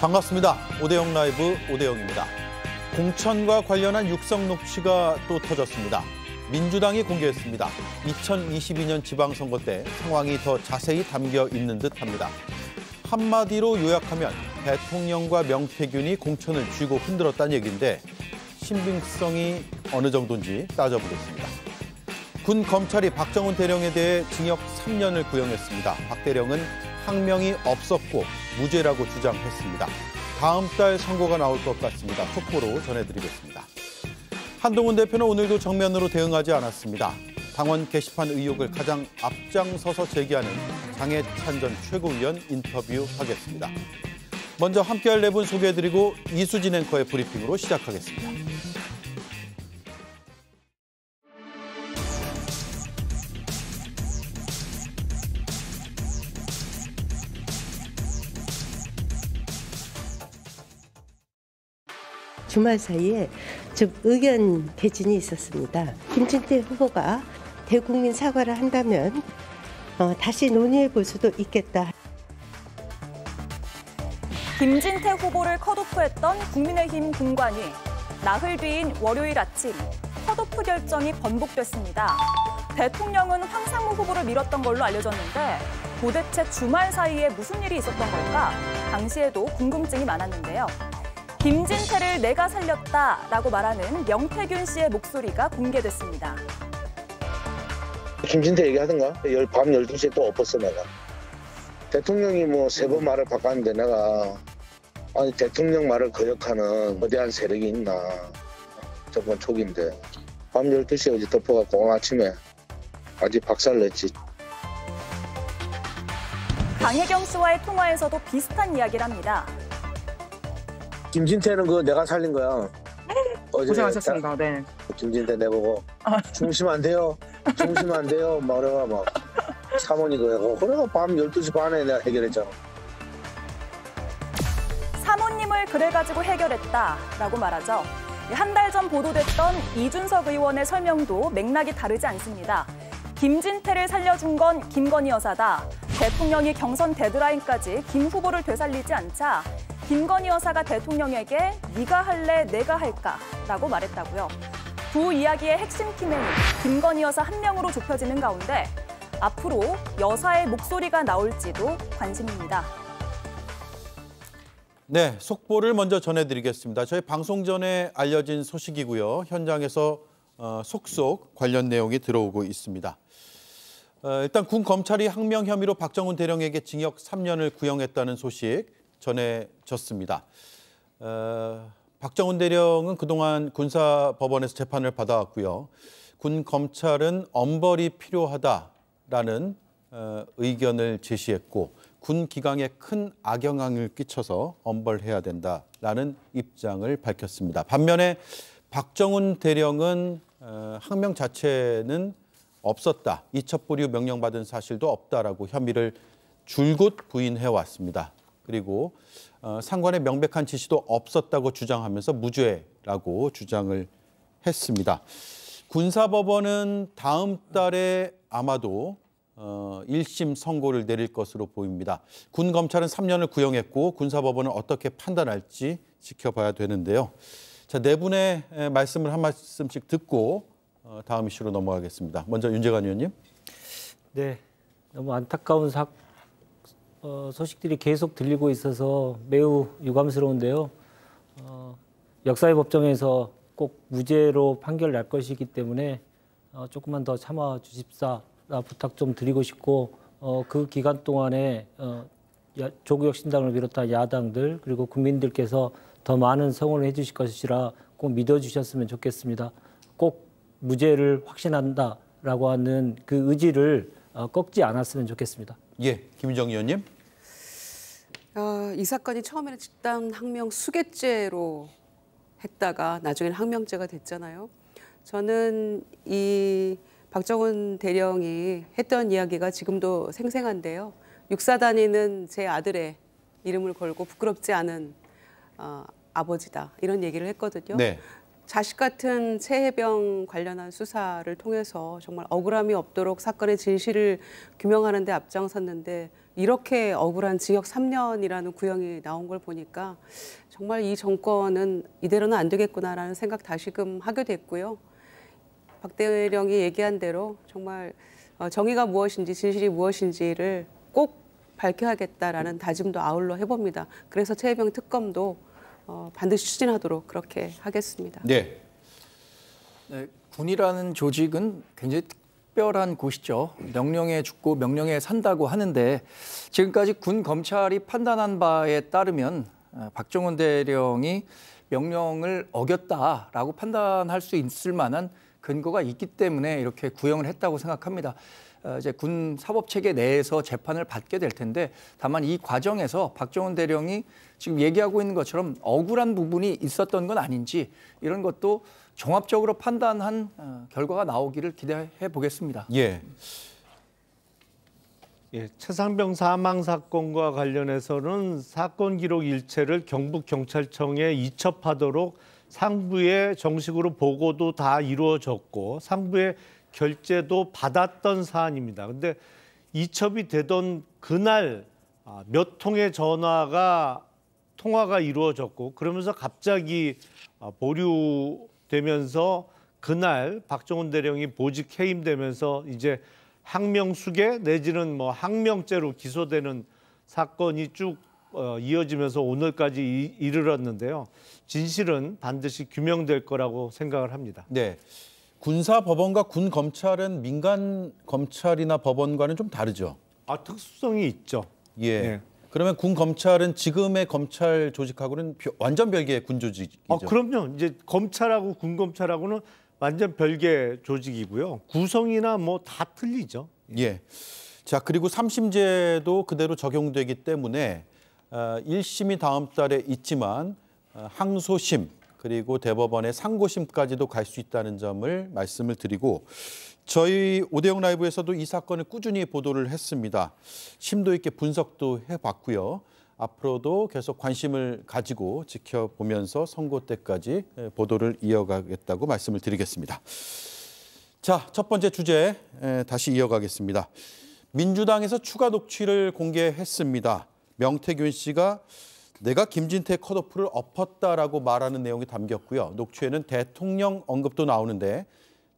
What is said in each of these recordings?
반갑습니다. 오대영 라이브 오대영입니다. 공천과 관련한 육성 녹취가 또 터졌습니다. 민주당이 공개했습니다. 2022년 지방선거 때 상황이 더 자세히 담겨 있는 듯합니다. 한마디로 요약하면 대통령과 명태균이 공천을 쥐고 흔들었다는 얘기인데 신빙성이 어느 정도인지 따져보겠습니다. 군 검찰이 박정훈 대령에 대해 징역 3년을 구형했습니다. 박 대령은 항명이 없었고 무죄라고 주장했습니다. 다음 달 선고가 나올 것 같습니다. 속보로 전해드리겠습니다. 한동훈 대표는 오늘도 정면으로 대응하지 않았습니다. 당원 게시판 의혹을 가장 앞장서서 제기하는 장해찬 전 최고위원 인터뷰하겠습니다. 먼저 함께할 네 분 소개해드리고 이수진 앵커의 브리핑으로 시작하겠습니다. 주말 사이에 즉 의견 개진이 있었습니다. 김진태 후보가 대국민 사과를 한다면 어, 다시 논의해 볼 수도 있겠다. 김진태 후보를 컷오프했던 국민의힘 공관이나흘뒤인 월요일 아침 컷오프 결정이 번복됐습니다. 대통령은 황상무 후보를 밀었던 걸로 알려졌는데 도대체 주말 사이에 무슨 일이 있었던 걸까? 당시에도 궁금증이 많았는데요. 김진태를 내가 살렸다라고 말하는 명태균 씨의 목소리가 공개됐습니다. 김진태 얘기하던가 밤 열두 시에또 엎었어 내가. 대통령이 뭐 세 번 말을 바꿨는데 내가 아니 대통령 말을 거역하는 거대한 세력이 있나. 저번 초기인데 밤 열두 시에 어제 덮어갖고 오늘 아침에 아직 박살 냈지. 강혜경 씨와의 통화에서도 비슷한 이야기를 합니다. 김진태는 그 내가 살린 거야. 어제 고생하셨습니다. 네. 김진태 내보고 아, 중심 안 돼요. 중심 안 돼요. 말해봐 막사모님가그래 그래가 밤 12시 반에 내가 해결했잖아. 사모님을 그래가지고 해결했다라고 말하죠. 한 달 전 보도됐던 이준석 의원의 설명도 맥락이 다르지 않습니다. 김진태를 살려준 건 김건희 여사다. 대통령이 경선 데드라인까지 김 후보를 되살리지 않자 김건희 여사가 대통령에게 네가 할래 내가 할까라고 말했다고요. 두 이야기의 핵심 키맨 김건희 여사 한 명으로 좁혀지는 가운데 앞으로 여사의 목소리가 나올지도 관심입니다. 네, 속보를 먼저 전해드리겠습니다. 저희 방송 전에 알려진 소식이고요. 현장에서 어, 속속 관련 내용이 들어오고 있습니다. 어, 일단 군 검찰이 항명 혐의로 박정훈 대령에게 징역 3년을 구형했다는 소식 전해졌습니다. 어, 박정훈 대령은 그동안 군사법원에서 재판을 받아왔고요. 군 검찰은 엄벌이 필요하다라는 어, 의견을 제시했고 군 기강에 큰 악영향을 끼쳐서 엄벌해야 된다라는 입장을 밝혔습니다. 반면에 박정훈 대령은 어, 항명 자체는 없었다. 이첩보류 명령받은 사실도 없다라고 혐의를 줄곧 부인해 왔습니다. 그리고 어, 상관의 명백한 지시도 없었다고 주장하면서 무죄라고 주장을 했습니다. 군사법원은 다음 달에 아마도 1심 어, 선고를 내릴 것으로 보입니다. 군 검찰은 3년을 구형했고 군사법원은 어떻게 판단할지 지켜봐야 되는데요. 자, 네 분의 말씀을 한 말씀씩 듣고 어, 다음 이슈로 넘어가겠습니다. 먼저 윤재관 의원님. 네, 너무 안타까운 사건. 어, 소식들이 계속 들리고 있어서 매우 유감스러운데요. 어, 역사의 법정에서 꼭 무죄로 판결 날 것이기 때문에 어, 조금만 더 참아 주십사 부탁 좀 드리고 싶고 어, 그 기간 동안에 어, 야, 조국혁신당을 비롯한 야당들 그리고 국민들께서 더 많은 성원을 해주실 것이라 꼭 믿어주셨으면 좋겠습니다. 꼭 무죄를 확신한다라고 하는 그 의지를 어, 꺾지 않았으면 좋겠습니다. 예, 김정 의원님. 어, 이 사건이 처음에는 집단 항명 수개죄로 했다가 나중에는 항명죄가 됐잖아요. 저는 이 박정훈 대령이 했던 이야기가 지금도 생생한데요. 육사 단위는제 아들의 이름을 걸고 부끄럽지 않은 어, 아버지다 이런 얘기를 했거든요. 네. 자식 같은 새해병 관련한 수사를 통해서 정말 억울함이 없도록 사건의 진실을 규명하는 데 앞장섰는데 이렇게 억울한 징역 3년이라는 구형이 나온 걸 보니까 정말 이 정권은 이대로는 안 되겠구나라는 생각 다시금 하게 됐고요. 박 대령이 얘기한 대로 정말 어, 정의가 무엇인지 진실이 무엇인지를 꼭 밝혀야겠다라는 다짐도 아울러 해봅니다. 그래서 최혜병 특검도 어, 반드시 추진하도록 그렇게 하겠습니다. 네. 네. 군이라는 조직은 굉장히 특별한 곳이죠. 명령에 죽고 명령에 산다고 하는데 지금까지 군 검찰이 판단한 바에 따르면 어, 박정원 대령이 명령을 어겼다라고 판단할 수 있을 만한 근거가 있기 때문에 이렇게 구형을 했다고 생각합니다. 어, 이제 군 사법 체계 내에서 재판을 받게 될 텐데 다만 이 과정에서 박정원 대령이 지금 얘기하고 있는 것처럼 억울한 부분이 있었던 건 아닌지 이런 것도 종합적으로 판단한 어. 결과가 나오기를 기대해 보겠습니다. 예. 예, 최상병 사망 사건과 관련해서는 사건 기록 일체를 경북 경찰청에 이첩하도록 상부에 정식으로 보고도 다 이루어졌고 상부에 결재도 받았던 사안입니다. 근데 이첩이 되던 그날 아, 몇 통의 전화가 통화가 이루어졌고 그러면서 갑자기 아, 보류 되면서 그날 박정훈 대령이 보직 해임되면서 이제 항명수계 내지는 뭐 항명죄로 기소되는 사건이 쭉 어, 이어지면서 오늘까지 이르렀는데요. 진실은 반드시 규명될 거라고 생각을 합니다. 네. 군사 법원과 군 검찰은 민간 검찰이나 법원과는 좀 다르죠. 아 특수성이 있죠. 예. 예. 그러면 군 검찰은 지금의 검찰 조직하고는 완전 별개의 군 조직이죠. 아, 그럼요. 이제 검찰하고 군 검찰하고는 완전 별개 조직이고요. 구성이나 뭐 다 틀리죠. 예. 자, 그리고 삼심제도 그대로 적용되기 때문에 아, 일심이 다음 달에 있지만 아, 항소심 그리고 대법원의 상고심까지도 갈 수 있다는 점을 말씀을 드리고 저희 오대영 라이브에서도 이 사건을 꾸준히 보도를 했습니다. 심도 있게 분석도 해봤고요. 앞으로도 계속 관심을 가지고 지켜보면서 선고 때까지 보도를 이어가겠다고 말씀을 드리겠습니다. 자, 첫 번째 주제 다시 이어가겠습니다. 민주당에서 추가 녹취를 공개했습니다. 명태균 씨가 내가 김진태 컷오프를 엎었다라고 말하는 내용이 담겼고요. 녹취에는 대통령 언급도 나오는데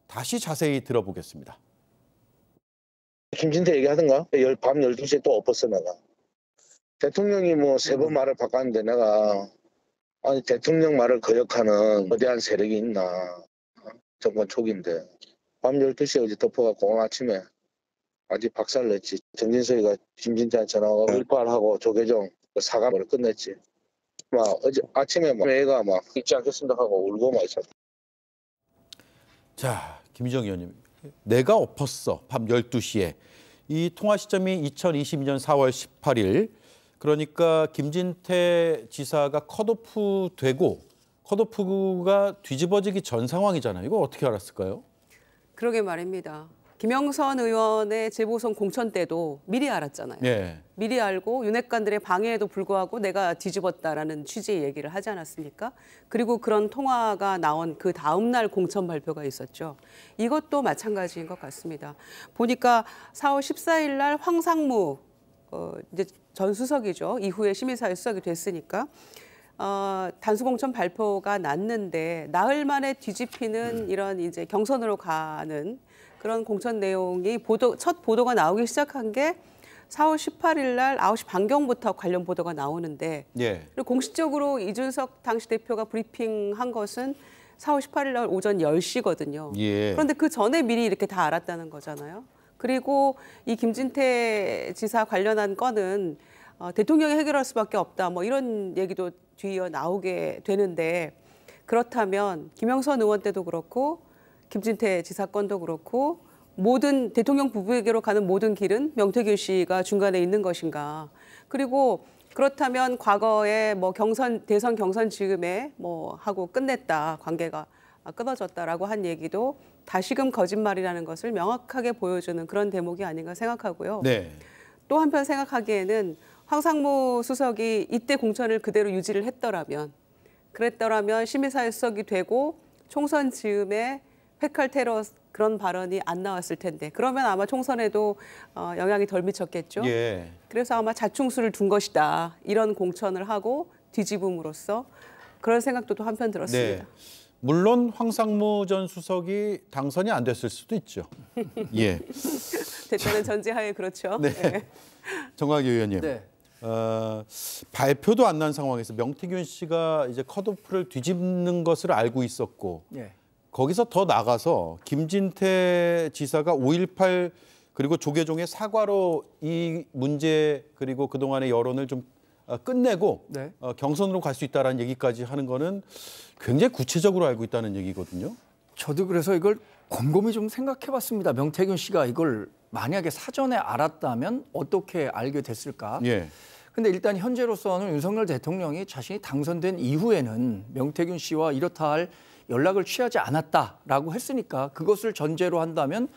다시 자세히 들어보겠습니다. 김진태 얘기하던가 밤 12시에 또 엎었어 내가. 대통령이 뭐 세 번 말을 바꿨는데 내가 아니 대통령 말을 거역하는 그 거대한 세력이 있나. 정권 초기인데 밤 12시에 어제 덮어갖고 오늘 아침에 아직 박살 냈지. 정진석이가 김진태한테 전화하고 네. 일팔하고 조계종 그 사과를 끝냈지. 막 어제 아침에 막 애가 막 있지 않겠습니다 하고 울고 막 있었다. 자, 김희정 의원님. 내가 엎었어. 밤 12시에. 이 통화 시점이 2022년 4월 18일. 그러니까 김진태 지사가 컷오프 되고 컷오프가 뒤집어지기 전 상황이잖아요. 이거 어떻게 알았을까요? 그러게 말입니다. 김영선 의원의 재보선 공천 때도 미리 알았잖아요. 예. 미리 알고 윤핵관들의 방해에도 불구하고 내가 뒤집었다라는 취지의 얘기를 하지 않았습니까? 그리고 그런 통화가 나온 그 다음 날 공천 발표가 있었죠. 이것도 마찬가지인 것 같습니다. 보니까 4월 14일 날 황상무 어, 이제 전 수석이죠. 이후에 시민사회 수석이 됐으니까 어, 단수공천 발표가 났는데 나흘 만에 뒤집히는 음. 이런 이제 경선으로 가는 그런 공천 내용이 보도 첫 보도가 나오기 시작한 게 4월 18일 날 9시 반경부터 관련 보도가 나오는데 예. 그리고 공식적으로 이준석 당시 대표가 브리핑한 것은 4월 18일 날 오전 10시거든요. 예. 그런데 그 전에 미리 이렇게 다 알았다는 거잖아요. 그리고 이 김진태 지사 관련한 건은 어, 대통령이 해결할 수밖에 없다. 뭐 이런 얘기도 뒤이어 나오게 되는데 그렇다면 김영선 의원 때도 그렇고 김진태 지사건도 그렇고 모든 대통령 부부에게로 가는 모든 길은 명태균 씨가 중간에 있는 것인가. 그리고 그렇다면 과거에 뭐 경선 대선 경선 지금에 뭐 하고 끝냈다 관계가 끊어졌다라고 한 얘기도 다시금 거짓말이라는 것을 명확하게 보여주는 그런 대목이 아닌가 생각하고요. 네. 또 한편 생각하기에는 황상무 수석이 이때 공천을 그대로 유지를 했더라면 그랬더라면 시민사회 수석이 되고 총선 즈음에 백할 테러 그런 발언이 안 나왔을 텐데 그러면 아마 총선에도 어, 영향이 덜 미쳤겠죠. 예. 그래서 아마 자충수를 둔 것이다 이런 공천을 하고 뒤집음으로써 그런 생각도 또 한편 들었습니다. 네. 물론 황상무 전 수석이 당선이 안 됐을 수도 있죠. 예. 대표는 전제하에 그렇죠. 네. 네. 정광기 의원님. 네. 어, 발표도 안 난 상황에서 명태균 씨가 이제 컷오프를 뒤집는 것을 알고 있었고 네. 거기서 더 나가서 김진태 지사가 5.18 그리고 조계종의 사과로 이 문제 그리고 그동안의 여론을 좀 어, 끝내고 네. 어, 경선으로 갈 수 있다는 얘기까지 하는 거는 굉장히 구체적으로 알고 있다는 얘기거든요. 저도 그래서 이걸 곰곰이 좀 생각해 봤습니다. 명태균 씨가 이걸 만약에 사전에 알았다면 어떻게 알게 됐을까? 예. 근데 일단 현재로서는 윤석열 대통령이 자신이 당선된 이후에는 명태균 씨와 이렇다 할 연락을 취하지 않았다라고 했으니까 그것을 전제로 한다면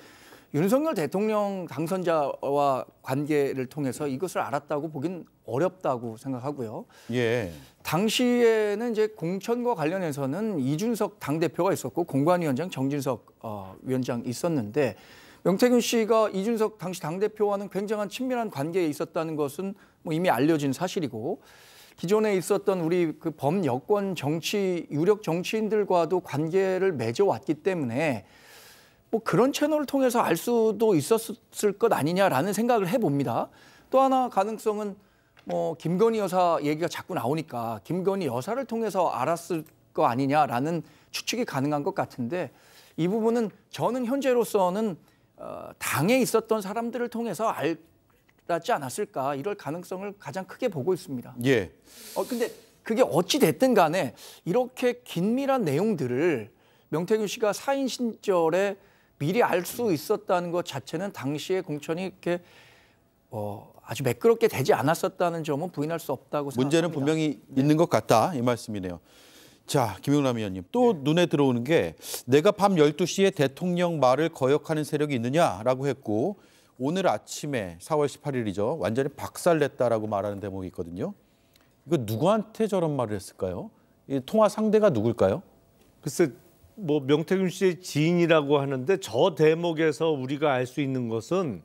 윤석열 대통령 당선자와 관계를 통해서 이것을 알았다고 보긴 어렵다고 생각하고요. 예. 당시에는 이제 공천과 관련해서는 이준석 당대표가 있었고 공관위원장 정진석 어, 위원장 있었는데 명태균 씨가 이준석 당시 당대표와는 굉장한 친밀한 관계에 있었다는 것은 뭐 이미 알려진 사실이고 기존에 있었던 우리 그 범여권 정치 유력 정치인들과도 관계를 맺어왔기 때문에 뭐 그런 채널을 통해서 알 수도 있었을 것 아니냐라는 생각을 해봅니다. 또 하나 가능성은 뭐 김건희 여사 얘기가 자꾸 나오니까 김건희 여사를 통해서 알았을 거 아니냐라는 추측이 가능한 것 같은데 이 부분은 저는 현재로서는 어, 당에 있었던 사람들을 통해서 알 낫지 않았을까 이럴 가능성을 가장 크게 보고 있습니다. 예. 어 근데 그게 어찌 됐든 간에 이렇게 긴밀한 내용들을 명태균 씨가 사인 신절에 미리 알 수 있었다는 것 자체는 당시에 공천이 이렇게 어, 아주 매끄럽게 되지 않았었다는 점은 부인할 수 없다고 생각합니다. 문제는 분명히 네. 있는 것 같다 이 말씀이네요. 자, 김용남 의원님. 또 네. 눈에 들어오는 게 내가 밤 12시에 대통령 말을 거역하는 세력이 있느냐라고 했고 오늘 아침에 4월 18일이죠. 완전히 박살냈다라고 말하는 대목이 있거든요. 이거 누구한테 저런 말을 했을까요? 이 통화 상대가 누굴까요? 글쎄 뭐 명태균 씨의 지인이라고 하는데 저 대목에서 우리가 알 수 있는 것은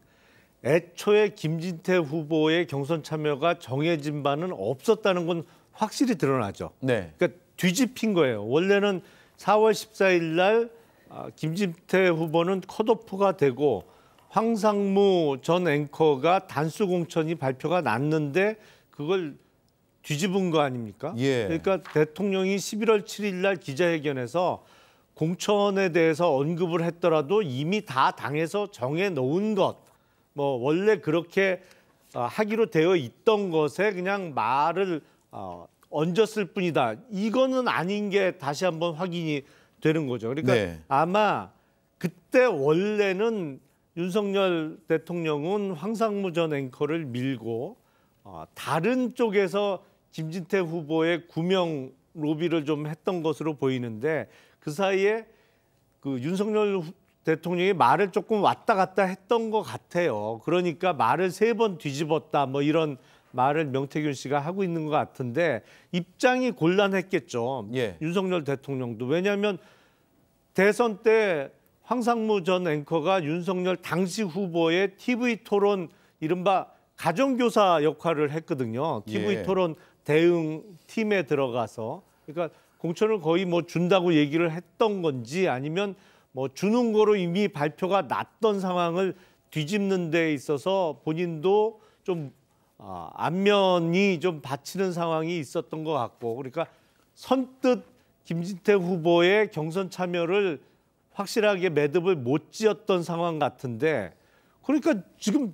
애초에 김진태 후보의 경선 참여가 정해진 바는 없었다는 건 확실히 드러나죠. 네. 그러니까 뒤집힌 거예요. 원래는 4월 14일 날 아, 김진태 후보는 컷오프가 되고 황상무 전 앵커가 단수 공천이 발표가 났는데 그걸 뒤집은 거 아닙니까? 예. 그러니까 대통령이 11월 7일 날 기자회견에서 공천에 대해서 언급을 했더라도 이미 다 당에서 정해 놓은 것, 뭐 원래 그렇게 어, 하기로 되어 있던 것에 그냥 말을 어, 얹었을 뿐이다. 이거는 아닌 게 다시 한번 확인이 되는 거죠. 그러니까 네. 아마 그때 원래는 윤석열 대통령은 황상무 전 앵커를 밀고 어, 다른 쪽에서 김진태 후보의 구명 로비를 좀 했던 것으로 보이는데 그 사이에 그 윤석열 대통령이 말을 조금 왔다 갔다 했던 것 같아요. 그러니까 말을 세 번 뒤집었다 뭐 이런 말을 명태균 씨가 하고 있는 것 같은데 입장이 곤란했겠죠. 예. 윤석열 대통령도 왜냐하면 대선 때 황상무 전 앵커가 윤석열 당시 후보의 TV 토론 이른바 가정교사 역할을 했거든요. TV 예. 토론 대응 팀에 들어가서 그러니까 공천을 거의 뭐 준다고 얘기를 했던 건지 아니면 뭐 주는 거로 이미 발표가 났던 상황을 뒤집는 데 있어서 본인도 좀 어, 안면이 좀 받치는 상황이 있었던 것 같고 그러니까 선뜻 김진태 후보의 경선 참여를 확실하게 매듭을 못 지었던 상황 같은데 그러니까 지금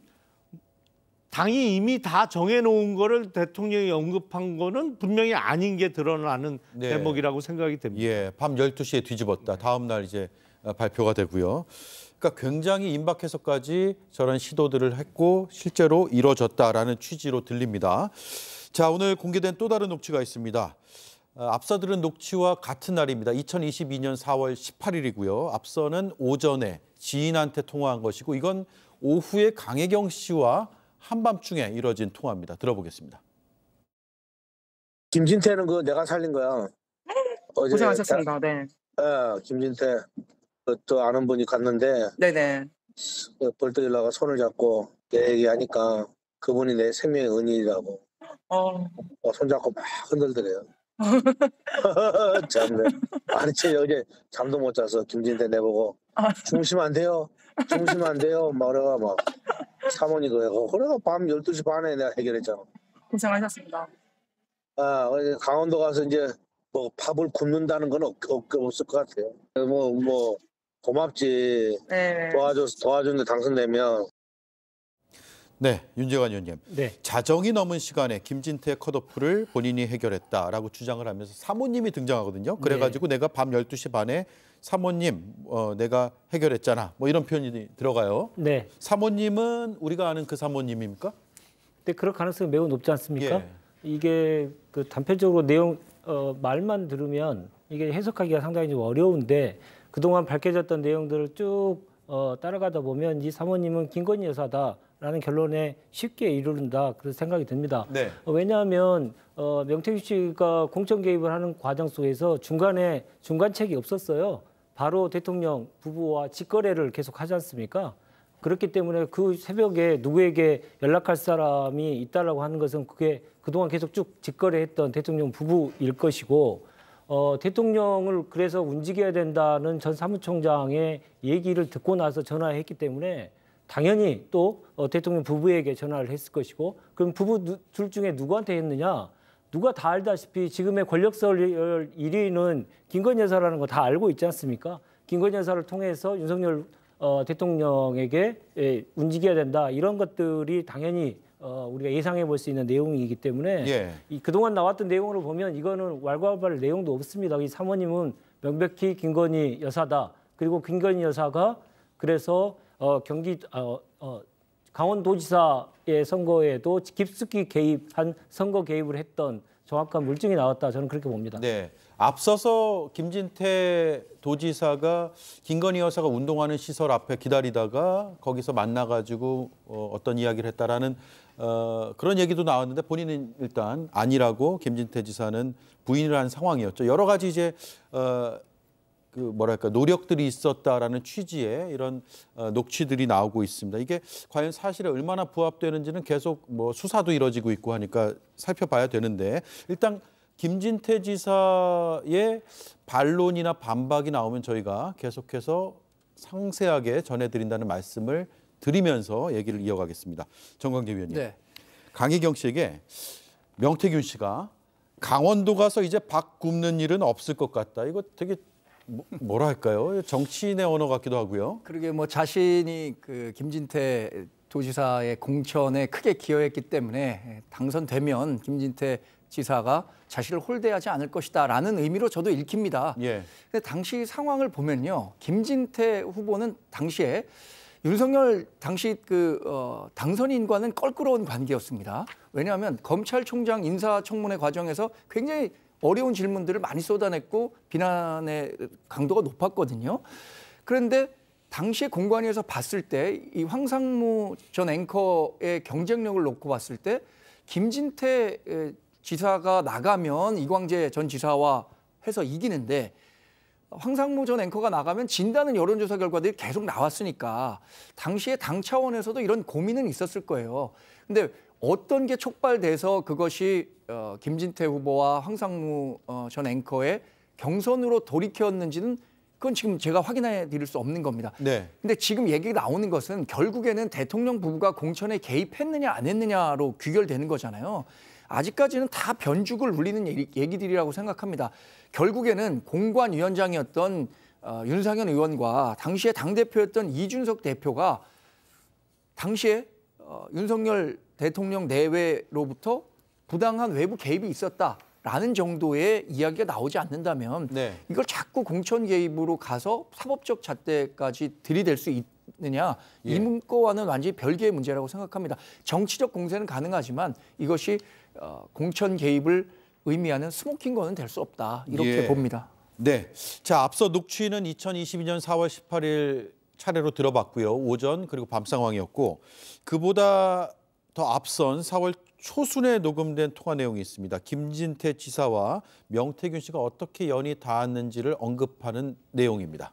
당이 이미 다 정해놓은 거를 대통령이 언급한 거는 분명히 아닌 게 드러나는 네. 대목이라고 생각이 됩니다. 예, 밤 12시에 뒤집었다. 다음 날 이제 어, 발표가 되고요. 그러니까 굉장히 임박해서까지 저런 시도들을 했고 실제로 이뤄졌다라는 취지로 들립니다. 자, 오늘 공개된 또 다른 녹취가 있습니다. 어, 앞서 들은 녹취와 같은 날입니다. 2022년 4월 18일이고요. 앞서는 오전에 지인한테 통화한 것이고 이건 오후에 강혜경 씨와 한밤중에 이뤄진 통화입니다. 들어보겠습니다. 김진태는 그 내가 살린 거야. 어제 고생하셨습니다. 네. 어, 김진태 그 또 아는 분이 갔는데 네네. 어, 벌떡일라가 손을 잡고 내 얘기하니까 그분이 내 생명의 은인이라고 어. 어. 손잡고 막 흔들더래요. 참네. 아니, 저 어제 잠도 못 자서 김진태 내보고 중심 아. 안 돼요. 중심 안 돼요. 막 그래가 막 사모님도 하고 그래가 밤 12시 반에 내가 해결했잖아. 고생하셨습니다. 아, 강원도 가서 이제 뭐 밥을 굶는다는 건 없, 없, 없을 것 같아요. 뭐, 뭐, 고맙지. 네. 도와줘 도와준데 당선되면 네, 윤재관 의원님. 네. 자정이 넘은 시간에 김진태 컷오프를 본인이 해결했다라고 주장을 하면서 사모님이 등장하거든요. 네. 그래가지고 네. 내가 밤 12시 반에 사모님 어, 내가 해결했잖아. 뭐 이런 표현이 들어가요. 네. 사모님은 우리가 아는 그 사모님입니까? 네, 그럴 가능성이 매우 높지 않습니까? 예. 이게 그 단편적으로 내용 어, 말만 들으면 이게 해석하기가 상당히 좀 어려운데 그동안 밝혀졌던 내용들을 쭉 어, 따라가다 보면 이 사모님은 김건희 여사다라는 결론에 쉽게 이르른다 그런 생각이 듭니다. 네. 어, 왜냐하면 어, 명태규 씨가 공천 개입을 하는 과정 속에서 중간에 중간책이 없었어요. 바로 대통령 부부와 직거래를 계속 하지 않습니까? 그렇기 때문에 그 새벽에 누구에게 연락할 사람이 있다라고 하는 것은 그게 그동안 계속 쭉 직거래했던 대통령 부부일 것이고 어, 대통령을 그래서 움직여야 된다는 전 사무총장의 얘기를 듣고 나서 전화했기 때문에 당연히 또 어, 대통령 부부에게 전화를 했을 것이고 그럼 부부 누, 둘 중에 누구한테 했느냐? 누가 다 알다시피 지금의 권력설 1위는 김건희 여사라는 거 다 알고 있지 않습니까? 김건희 여사를 통해서 윤석열 어, 대통령에게 예, 움직여야 된다 이런 것들이 당연히 어, 우리가 예상해 볼 수 있는 내용이기 때문에 예. 이 그동안 나왔던 내용으로 보면 이거는 왈가왈부할 내용도 없습니다. 이 사모님은 명백히 김건희 여사다. 그리고 김건희 여사가 그래서 어, 경기 어, 어, 강원도지사의 선거에도 깊숙이 개입한 선거 개입을 했던 정확한 물증이 나왔다 저는 그렇게 봅니다. 네. 앞서서 김진태 도지사가 김건희 여사가 운동하는 시설 앞에 기다리다가 거기서 만나가지고 어, 어떤 이야기를 했다라는 어, 그런 얘기도 나왔는데 본인은 일단 아니라고 김진태 지사는 부인을 한 상황이었죠. 여러 가지 이제 어, 그 뭐랄까 노력들이 있었다라는 취지의 이런 어, 녹취들이 나오고 있습니다. 이게 과연 사실에 얼마나 부합되는지는 계속 뭐 수사도 이뤄지고 있고 하니까 살펴봐야 되는데 일단 김진태 지사의 반론이나 반박이 나오면 저희가 계속해서 상세하게 전해드린다는 말씀을 드리면서 얘기를 이어가겠습니다. 정광재 위원님. 네. 강희경 씨에게 명태균 씨가 강원도 가서 이제 박 굽는 일은 없을 것 같다. 이거 되게 뭐, 뭐랄까요? 정치인의 언어 같기도 하고요. 그러게 뭐 자신이 그 김진태 도지사의 공천에 크게 기여했기 때문에 당선되면 김진태 지사가 자신을 홀대하지 않을 것이다라는 의미로 저도 읽힙니다. 예. 근데 당시 상황을 보면요. 김진태 후보는 당시에 윤석열 당시 그 어, 당선인과는 껄끄러운 관계였습니다. 왜냐하면 검찰총장 인사청문회 과정에서 굉장히 어려운 질문들을 많이 쏟아냈고 비난의 강도가 높았거든요. 그런데 당시 공관위에서 봤을 때 이 황상무 전 앵커의 경쟁력을 놓고 봤을 때 김진태 지사가 나가면 이광재 전 지사와 해서 이기는데 황상무 전 앵커가 나가면 진다는 여론조사 결과들이 계속 나왔으니까 당시에 당 차원에서도 이런 고민은 있었을 거예요. 근데 어떤 게 촉발돼서 그것이 어, 김진태 후보와 황상무 어, 전 앵커의 경선으로 돌이켰는지는 그건 지금 제가 확인해 드릴 수 없는 겁니다. 네. 근데 지금 얘기가 나오는 것은 결국에는 대통령 부부가 공천에 개입했느냐 안 했느냐로 귀결되는 거잖아요. 아직까지는 다 변죽을 울리는 얘기들이라고 생각합니다. 결국에는 공관위원장이었던 어, 윤상현 의원과 당시에 당대표였던 이준석 대표가 당시에 어, 윤석열 대통령 내외로부터 부당한 외부 개입이 있었다라는 정도의 이야기가 나오지 않는다면 네. 이걸 자꾸 공천 개입으로 가서 사법적 잣대까지 들이댈 수 있느냐 예. 이 문과와는 완전히 별개의 문제라고 생각합니다. 정치적 공세는 가능하지만 이것이 어, 공천 개입을 의미하는 스모킹건은 될 수 없다 이렇게 예. 봅니다. 네, 자 앞서 녹취는 2022년 4월 18일 차례로 들어봤고요. 오전 그리고 밤 상황이었고 그보다 더 앞선 4월 초순에 녹음된 통화 내용이 있습니다. 김진태 지사와 명태균 씨가 어떻게 연이 닿았는지를 언급하는 내용입니다.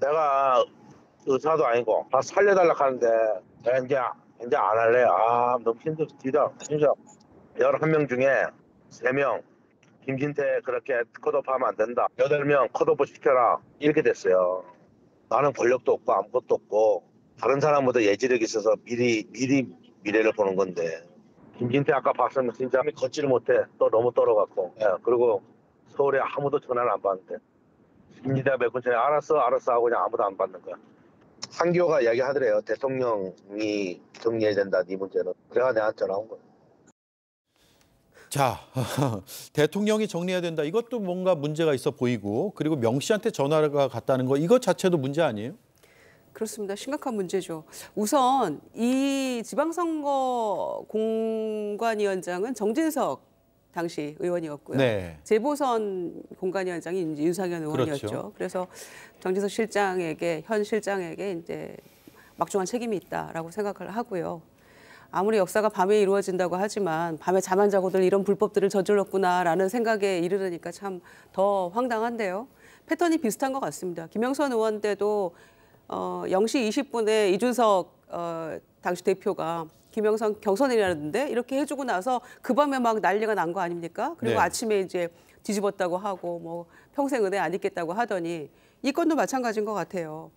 내가 의사도 아니고 다 살려달라 하는데 내가 이제 이제 안 할래. 아, 너무 힘들다. 진짜 11명 중에 3명 김진태 그렇게 컷오프하면 안 된다. 8명 컷오프 시켜라. 이렇게 됐어요. 나는 권력도 없고 아무것도 없고 다른 사람보다 예지력이 있어서 미리 미리 미래를 보는 건데 김진태 아까 봤으면 진짜 걷지를 못해 또 너무 떨어갖고 예, 그리고 서울에 아무도 전화를 안 받는데 김진태 몇 군데 알았어 알았어 하고 그냥 아무도 안 받는 거야 한교가 이야기하더래요. 대통령이 정리해야 된다, 이 네 문제는. 그래가 내한테 전화 온 거예요. 자, 대통령이 정리해야 된다. 이것도 뭔가 문제가 있어 보이고 그리고 명 씨한테 전화가 갔다는 거 이것 자체도 문제 아니에요? 그렇습니다. 심각한 문제죠. 우선 이 지방선거 공관위원장은 정진석 당시 의원이었고요. 네. 재보선 공관위원장이 윤상현 의원이었죠. 그렇죠. 그래서 정진석 실장에게 현 실장에게 이제 막중한 책임이 있다라고 생각을 하고요. 아무리 역사가 밤에 이루어진다고 하지만 밤에 잠 안 자고들 이런 불법들을 저질렀구나라는 생각에 이르르니까 참 더 황당한데요. 패턴이 비슷한 것 같습니다. 김영선 의원 때도 어, 0시 20분에 이준석 어, 당시 대표가 김영선 경선이라는데 이렇게 해주고 나서 그 밤에 막 난리가 난 거 아닙니까? 그리고 네. 아침에 이제 뒤집었다고 하고 뭐 평생 은혜 안 있겠다고 하더니 이 건도 마찬가지인 것 같아요.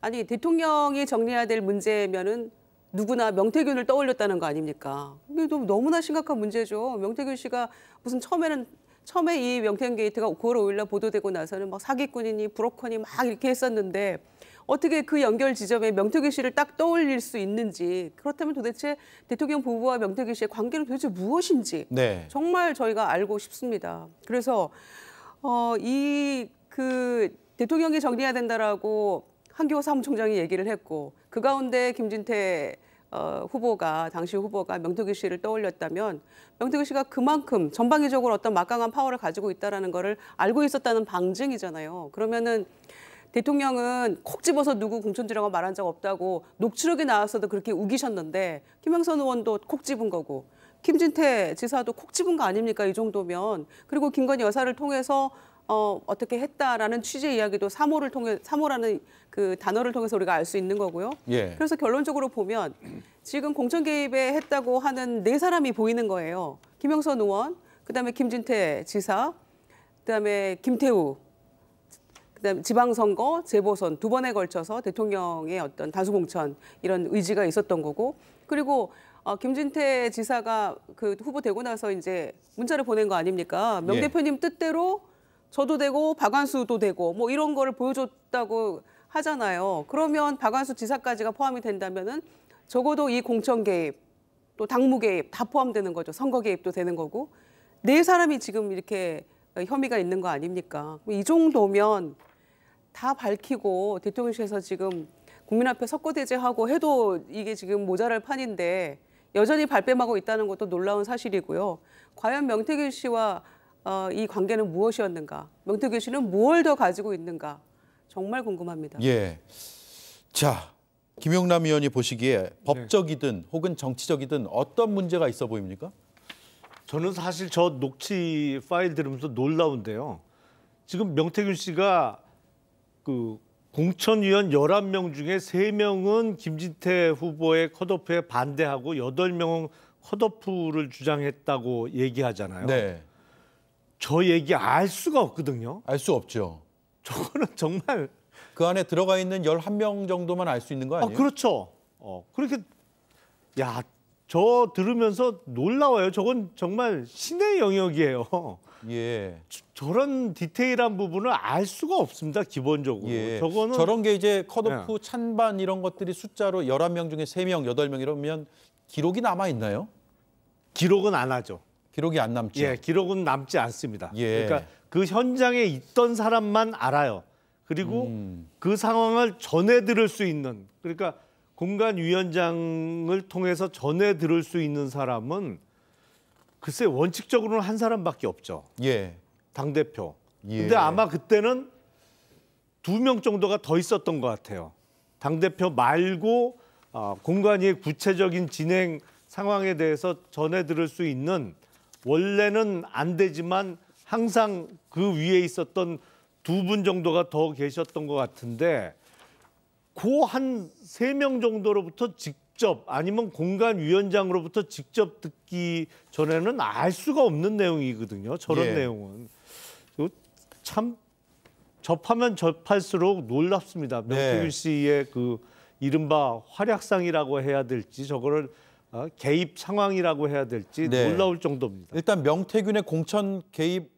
아니 대통령이 정리해야 될 문제면은 누구나 명태균을 떠올렸다는 거 아닙니까? 이게 너무나 심각한 문제죠. 명태균 씨가 무슨 처음에는 처음에 이 명태균 게이트가 9월 5일날 보도되고 나서는 막 사기꾼이니 브로커니 막 이렇게 했었는데 어떻게 그 연결 지점에 명태균 씨를 딱 떠올릴 수 있는지 그렇다면 도대체 대통령 부부와 명태균 씨의 관계는 도대체 무엇인지 네. 정말 저희가 알고 싶습니다. 그래서 어, 이 그 대통령이 정리해야 된다라고 한기호 사무총장이 얘기를 했고 그 가운데 김진태 어, 후보가 당시 후보가 명태균 씨를 떠올렸다면 명태균 씨가 그만큼 전방위적으로 어떤 막강한 파워를 가지고 있다라는 거를 알고 있었다는 방증이잖아요. 그러면은 대통령은 콕 집어서 누구 공천주라고 말한 적 없다고 녹취록이 나왔어도 그렇게 우기셨는데 김영선 의원도 콕 집은 거고 김진태 지사도 콕 집은 거 아닙니까 이 정도면 그리고 김건희 여사를 통해서 어, 어떻게 했다라는 취재 이야기도 사모를 통해 사모라는그 단어를 통해서 우리가 알 수 있는 거고요. 예. 그래서 결론적으로 보면 지금 공천 개입에 했다고 하는 네 사람이 보이는 거예요. 김영선 의원, 그다음에 김진태 지사, 그다음에 김태우 그다음 지방선거, 재보선 두 번에 걸쳐서 대통령의 어떤 다수공천 이런 의지가 있었던 거고 그리고 어, 김진태 지사가 그 후보 되고 나서 이제 문자를 보낸 거 아닙니까? 명 예. 대표님 예. 뜻대로 저도 되고 박완수도 되고 뭐 이런 거를 보여줬다고 하잖아요. 그러면 박완수 지사까지가 포함이 된다면은 적어도 이 공천 개입 또 당무 개입 다 포함되는 거죠. 선거 개입도 되는 거고 네 사람이 지금 이렇게 어, 혐의가 있는 거 아닙니까? 이 정도면 다 밝히고 대통령실에서 지금 국민 앞에 석고 대죄하고 해도 이게 지금 모자랄 판인데 여전히 발뺌하고 있다는 것도 놀라운 사실이고요. 과연 명태균 씨와 어, 이 관계는 무엇이었는가? 명태균 씨는 무엇을 더 가지고 있는가? 정말 궁금합니다. 예. 자, 김용남 의원이 보시기에 예. 법적이든 혹은 정치적이든 어떤 문제가 있어 보입니까? 저는 사실 저 녹취 파일 들으면서 놀라운데요. 지금 명태균 씨가 그 공천위원 열한 명 중에 세명은 김진태 후보의 컷오프에 반대하고 여덟 명은 컷오프를 주장했다고 얘기하잖아요. 네. 저 얘기 알 수가 없거든요. 알 수 없죠. 저거는 정말 그 안에 들어가 있는 열한 명 정도만 알 수 있는 거 아, 아니에요? 아, 그렇죠. 어, 그렇게 야, 저 들으면서 놀라워요. 저건 정말 신의 영역이에요. 예. 저, 런 디테일한 부분을 알 수가 없습니다. 기본적으로. 예. 저거는 저런 게 이제 컷오프, 예. 찬반 이런 것들이 숫자로 1 1명 중에 3명8명 이러면 기록이 남아 있나요? 기록은 안 하죠. 기록이 안 남죠. 예, 기록은 남지 않습니다. 예. 그러니까 그 현장에 있던 사람만 알아요. 그리고 음. 그 상황을 전해 들을 수 있는 그러니까 공간 위원장을 통해서 전해 들을 수 있는 사람은 글쎄 원칙적으로는 한 사람밖에 없죠. 예. 당 대표. 예. 근데 아마 그때는 두 명 정도가 더 있었던 것 같아요. 당 대표 말고 어, 공관위의 구체적인 진행 상황에 대해서 전해 들을 수 있는 원래는 안 되지만 항상 그 위에 있었던 두 분 정도가 더 계셨던 것 같은데 고한세 명 정도로부터 직 직접 아니면 공간 위원장으로부터 직접 듣기 전에는 알 수가 없는 내용이거든요. 저런 예. 내용은 참 접하면 접할수록 놀랍습니다. 네. 명태균 네. 씨의 그 이른바 활약상이라고 해야 될지 저거를 어, 개입 상황이라고 해야 될지 네. 놀라울 정도입니다. 일단 명태균의 공천 개입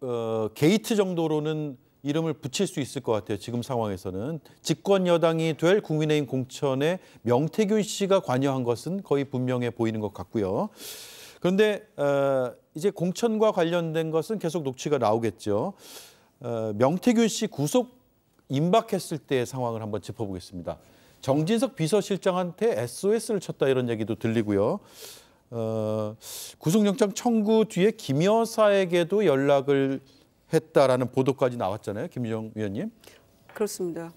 어, 게이트 정도로는 이름을 붙일 수 있을 것 같아요. 지금 상황에서는 집권 여당이 될 국민의힘 공천에 명태균 씨가 관여한 것은 거의 분명해 보이는 것 같고요. 그런데 어, 이제 공천과 관련된 것은 계속 녹취가 나오겠죠. 어, 명태균 씨 구속 임박했을 때의 상황을 한번 짚어보겠습니다. 정진석 비서실장한테 SOS를 쳤다 이런 얘기도 들리고요. 어, 구속영장 청구 뒤에 김 여사에게도 연락을 했다라는 보도까지 나왔잖아요. 김유정 위원님. 그렇습니다.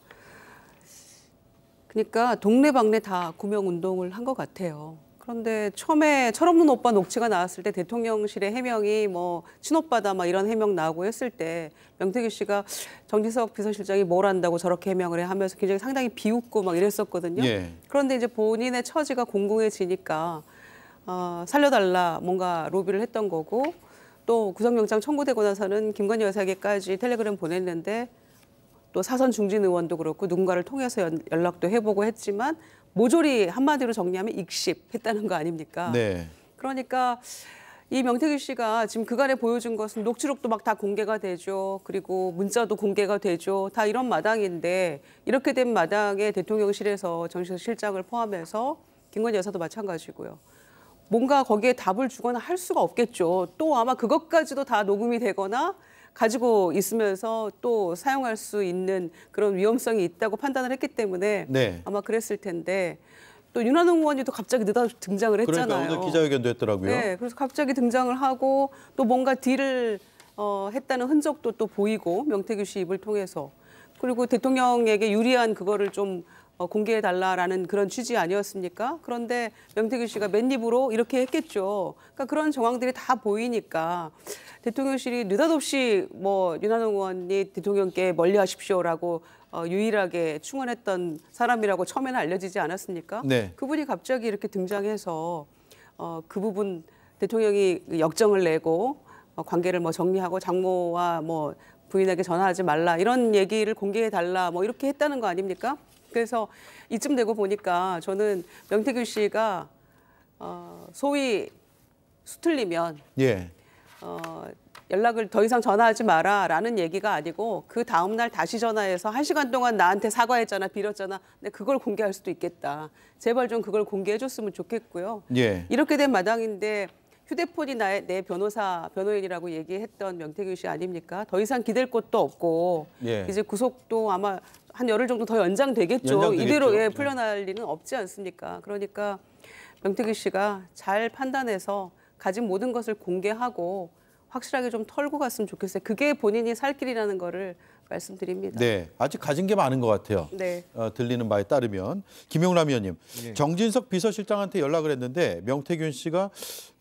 그러니까 동네방네 다 구명운동을 한 것 같아요. 그런데 처음에 철없는 오빠 녹취가 나왔을 때 대통령실의 해명이 뭐 친오빠다 막 이런 해명 나오고 했을 때 명태규 씨가 정진석 비서실장이 뭘 한다고 저렇게 해명을 해 하면서 굉장히 상당히 비웃고 막 이랬었거든요. 예. 그런데 이제 본인의 처지가 공공해지니까 어, 살려달라 뭔가 로비를 했던 거고 또 구속영장 청구되고 나서는 김건희 여사에게까지 텔레그램 보냈는데 또 사선 중진 의원도 그렇고 누군가를 통해서 연, 연락도 해보고 했지만 모조리 한마디로 정리하면 익십했다는 거 아닙니까? 네. 그러니까 이명태규 씨가 지금 그간에 보여준 것은 녹취록도 막 다 공개가 되죠. 그리고 문자도 공개가 되죠. 다 이런 마당인데 이렇게 된 마당에 대통령실에서 정식 실장을 포함해서 김건희 여사도 마찬가지고요. 뭔가 거기에 답을 주거나 할 수가 없겠죠. 또 아마 그것까지도 다 녹음이 되거나 가지고 있으면서 또 사용할 수 있는 그런 위험성이 있다고 판단을 했기 때문에 네. 아마 그랬을 텐데 또 윤한웅 의원이 또 갑자기 느닷 등장을 그러니까 했잖아요. 그러니까 오늘 기자회견도 했더라고요. 네, 그래서 갑자기 등장을 하고 또 뭔가 딜을 어, 했다는 흔적도 또 보이고 명태규 씨 입을 통해서 그리고 대통령에게 유리한 그거를 좀 어, 공개해 달라라는 그런 취지 아니었습니까? 그런데 명태균 씨가 맨입으로 이렇게 했겠죠. 그러니까 그런 정황들이 다 보이니까 대통령실이 느닷없이 뭐 윤한홍 의원이 대통령께 멀리하십시오라고 어, 유일하게 충원했던 사람이라고 처음에는 알려지지 않았습니까? 네. 그분이 갑자기 이렇게 등장해서 어, 그 부분 대통령이 역정을 내고 어, 관계를 뭐 정리하고 장모와 뭐 부인에게 전화하지 말라 이런 얘기를 공개해 달라 뭐 이렇게 했다는 거 아닙니까? 그래서 이쯤 되고 보니까 저는 명태균 씨가 어, 소위 수틀리면 예. 어, 연락을 더 이상 전화하지 마라라는 얘기가 아니고 그 다음 날 다시 전화해서 한 시간 동안 나한테 사과했잖아 빌었잖아 근데 그걸 공개할 수도 있겠다 제발 좀 그걸 공개해줬으면 좋겠고요 예. 이렇게 된 마당인데 휴대폰이 나의 내 변호사 변호인이라고 얘기했던 명태균 씨 아닙니까 더 이상 기댈 곳도 없고 예. 이제 구속도 아마 한 열흘 정도 더 연장되겠죠. 연장되겠죠. 이대로 예, 네. 풀려날 리는 없지 않습니까? 그러니까 명태기 씨가 잘 판단해서 가진 모든 것을 공개하고 확실하게 좀 털고 갔으면 좋겠어요. 그게 본인이 살 길이라는 거를 말씀드립니다. 네, 아직 가진 게 많은 것 같아요. 네. 어, 들리는 바에 따르면 김용남 위원님, 네. 정진석 비서실장한테 연락을 했는데 명태균 씨가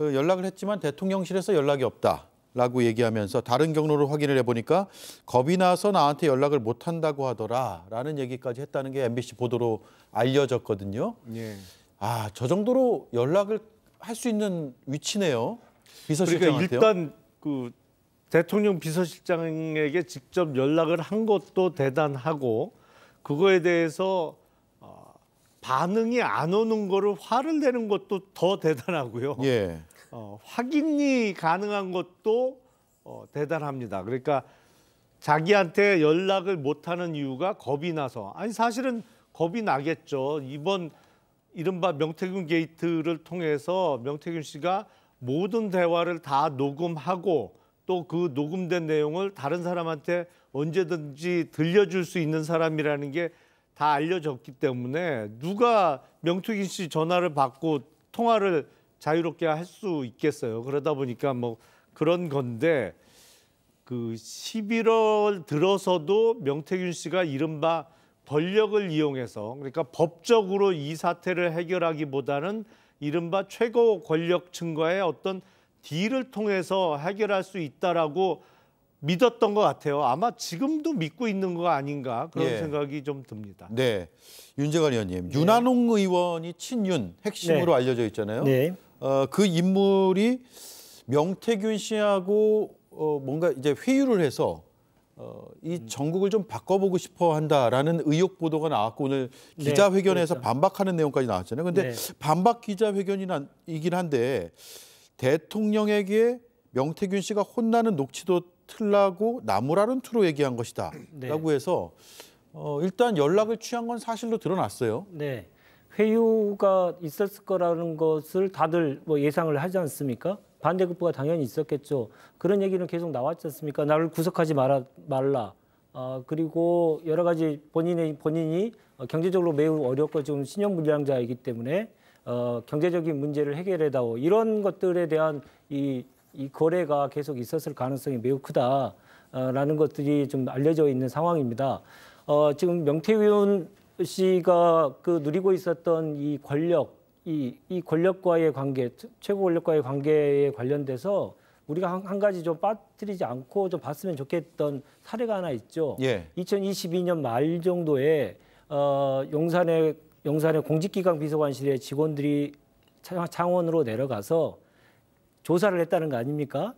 어, 연락을 했지만 대통령실에서 연락이 없다. 라고 얘기하면서 다른 경로를 확인을 해보니까 겁이 나서 나한테 연락을 못한다고 하더라 라는 얘기까지 했다는 게 MBC 보도로 알려졌거든요. 예. 아, 저 정도로 연락을 할 수 있는 위치네요. 비서실장한테요. 그러니까 일단 그 대통령 비서실장에게 직접 연락을 한 것도 대단하고 그거에 대해서 어, 반응이 안 오는 거를 화를 내는 것도 더 대단하고요. 예. 어, 확인이 가능한 것도 어, 대단합니다. 그러니까 자기한테 연락을 못하는 이유가 겁이 나서 아니 사실은 겁이 나겠죠. 이번 이른바 명태균 게이트를 통해서 명태균 씨가 모든 대화를 다 녹음하고 또 그 녹음된 내용을 다른 사람한테 언제든지 들려줄 수 있는 사람이라는 게 다 알려졌기 때문에 누가 명태균 씨 전화를 받고 통화를 자유롭게 할 수 있겠어요. 그러다 보니까 뭐 그런 건데 그 11월 들어서도 명태균 씨가 이른바 권력을 이용해서 그러니까 법적으로 이 사태를 해결하기보다는 이른바 최고 권력층과의 어떤 딜을 통해서 해결할 수 있다라고 믿었던 것 같아요. 아마 지금도 믿고 있는 거 아닌가 그런 네. 생각이 좀 듭니다. 네, 윤재관 의원님, 네. 윤한홍 의원이 친윤 핵심으로 네. 알려져 있잖아요. 네. 어, 그 인물이 명태균 씨하고 어, 뭔가 이제 회유를 해서 어, 이 음. 전국을 좀 바꿔보고 싶어 한다라는 의혹 보도가 나왔고 오늘 네, 기자회견에서 네, 반박하는 내용까지 나왔잖아요. 근데 네. 반박 기자회견이긴 한데 대통령에게 명태균 씨가 혼나는 녹취도 틀라고 나무라는 투로 얘기한 것이다라고 네. 해서 어, 일단 연락을 취한 건 사실로 드러났어요. 네. 회유가 있었을 거라는 것을 다들 뭐 예상을 하지 않습니까? 반대급부가 당연히 있었겠죠. 그런 얘기는 계속 나왔지 않습니까? 나를 구속하지 말아, 말라. 아, 그리고 여러 가지 본인의, 본인이 경제적으로 매우 어렵고 좀 신용불량자이기 때문에 어, 경제적인 문제를 해결해다오. 이런 것들에 대한 이, 이 거래가 계속 있었을 가능성이 매우 크다라는 어, 것들이 좀 알려져 있는 상황입니다. 어, 지금 명태균 씨가 그 누리고 있었던 이 권력, 이, 이 권력과의 관계, 최고 권력과의 관계에 관련돼서 우리가 한, 한 가지 좀 빠뜨리지 않고 좀 봤으면 좋겠던 사례가 하나 있죠. 예. 2022년 말 정도에 어, 용산의 용산의 공직기강 비서관실의 직원들이 창원으로 내려가서 조사를 했다는 거 아닙니까?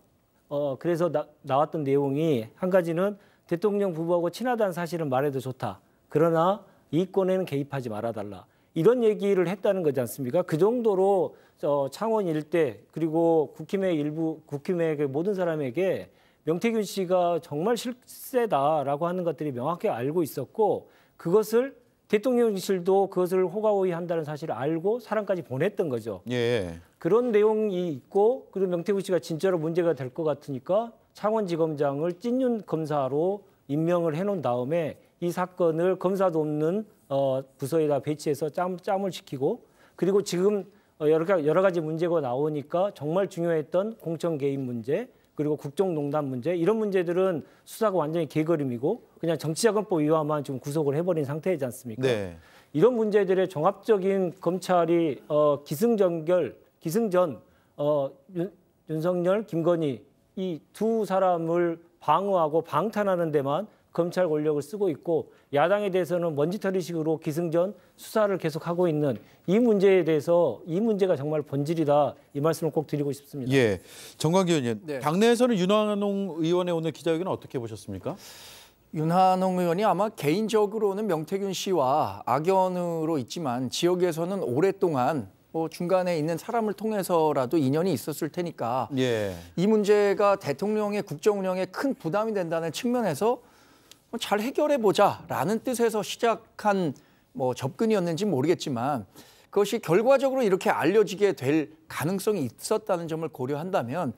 어, 그래서 나, 나왔던 내용이 한 가지는 대통령 부부하고 친하다는 사실은 말해도 좋다. 그러나 이권에는 개입하지 말아달라. 이런 얘기를 했다는 거지 않습니까? 그 정도로 저 창원 일대 그리고 국힘의 일부 국힘의 그 모든 사람에게 명태균 씨가 정말 실세다라고 하는 것들이 명확히 알고 있었고 그것을 대통령실도 그것을 호가호위한다는 사실을 알고 사람까지 보냈던 거죠. 예. 그런 내용이 있고 그리고 명태균 씨가 진짜로 문제가 될 것 같으니까 창원지검장을 찐윤 검사로 임명을 해놓은 다음에 이 사건을 검사도 없는 어, 부서에다 배치해서 짬, 짬을 시키고 그리고 지금 어, 여러, 여러 가지 문제가 나오니까 정말 중요했던 공천 개입 문제 그리고 국정농단 문제 이런 문제들은 수사가 완전히 개걸림이고 그냥 정치자금법 위반만 지금 구속을 해버린 상태이지 않습니까? 네. 이런 문제들의 종합적인 검찰이 어, 기승전결, 기승전 어, 윤, 윤석열, 김건희 이 두 사람을 방어하고 방탄하는 데만 검찰 권력을 쓰고 있고 야당에 대해서는 먼지털이식으로 기승전 수사를 계속하고 있는 이 문제에 대해서 이 문제가 정말 본질이다 이 말씀을 꼭 드리고 싶습니다. 예, 정광기 의원님 네. 당내에서는 윤한홍 의원의 오늘 기자회견 어떻게 보셨습니까? 윤한홍 의원이 아마 개인적으로는 명태균 씨와 악연으로 있지만 지역에서는 오랫동안 뭐 중간에 있는 사람을 통해서라도 인연이 있었을 테니까 예. 이 문제가 대통령의 국정 운영에 큰 부담이 된다는 측면에서 뭐 잘 해결해 보자라는 뜻에서 시작한 뭐 접근이었는지 모르겠지만 그것이 결과적으로 이렇게 알려지게 될 가능성이 있었다는 점을 고려한다면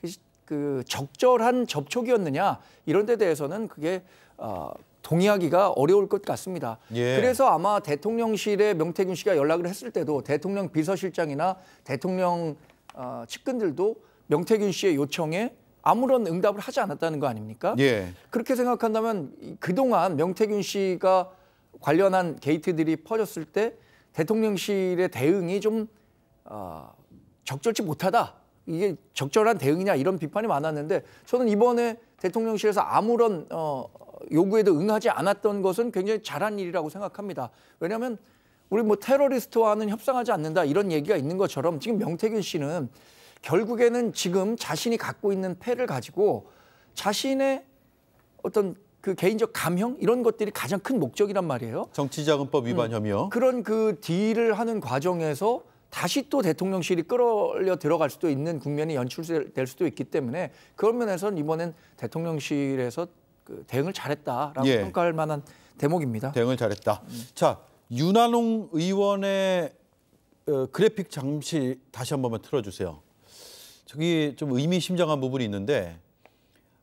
그, 그 적절한 접촉이었느냐 이런 데 대해서는 그게 어, 동의하기가 어려울 것 같습니다. 예. 그래서 아마 대통령실에 명태균 씨가 연락을 했을 때도 대통령 비서실장이나 대통령 어, 측근들도 명태균 씨의 요청에 아무런 응답을 하지 않았다는 거 아닙니까? 예. 그렇게 생각한다면 그동안 명태균 씨가 관련한 게이트들이 퍼졌을 때 대통령실의 대응이 좀 어, 적절치 못하다. 이게 적절한 대응이냐 이런 비판이 많았는데 저는 이번에 대통령실에서 아무런 어, 요구에도 응하지 않았던 것은 굉장히 잘한 일이라고 생각합니다. 왜냐하면 우리 뭐 테러리스트와는 협상하지 않는다 이런 얘기가 있는 것처럼 지금 명태균 씨는 결국에는 지금 자신이 갖고 있는 패를 가지고 자신의 어떤 그 개인적 감형 이런 것들이 가장 큰 목적이란 말이에요. 정치자금법 위반 음. 혐의요. 음, 그런 그 딜을 하는 과정에서 다시 또 대통령실이 끌어려 들어갈 수도 있는 국면이 연출될 수도 있기 때문에 그런 면에서는 이번엔 대통령실에서 그 대응을 잘했다라고 예. 평가할 만한 대목입니다. 대응을 잘했다. 음. 자, 윤한홍 의원의 어, 그래픽 잠시 다시 한 번만 틀어주세요. 되게 좀 의미심장한 부분이 있는데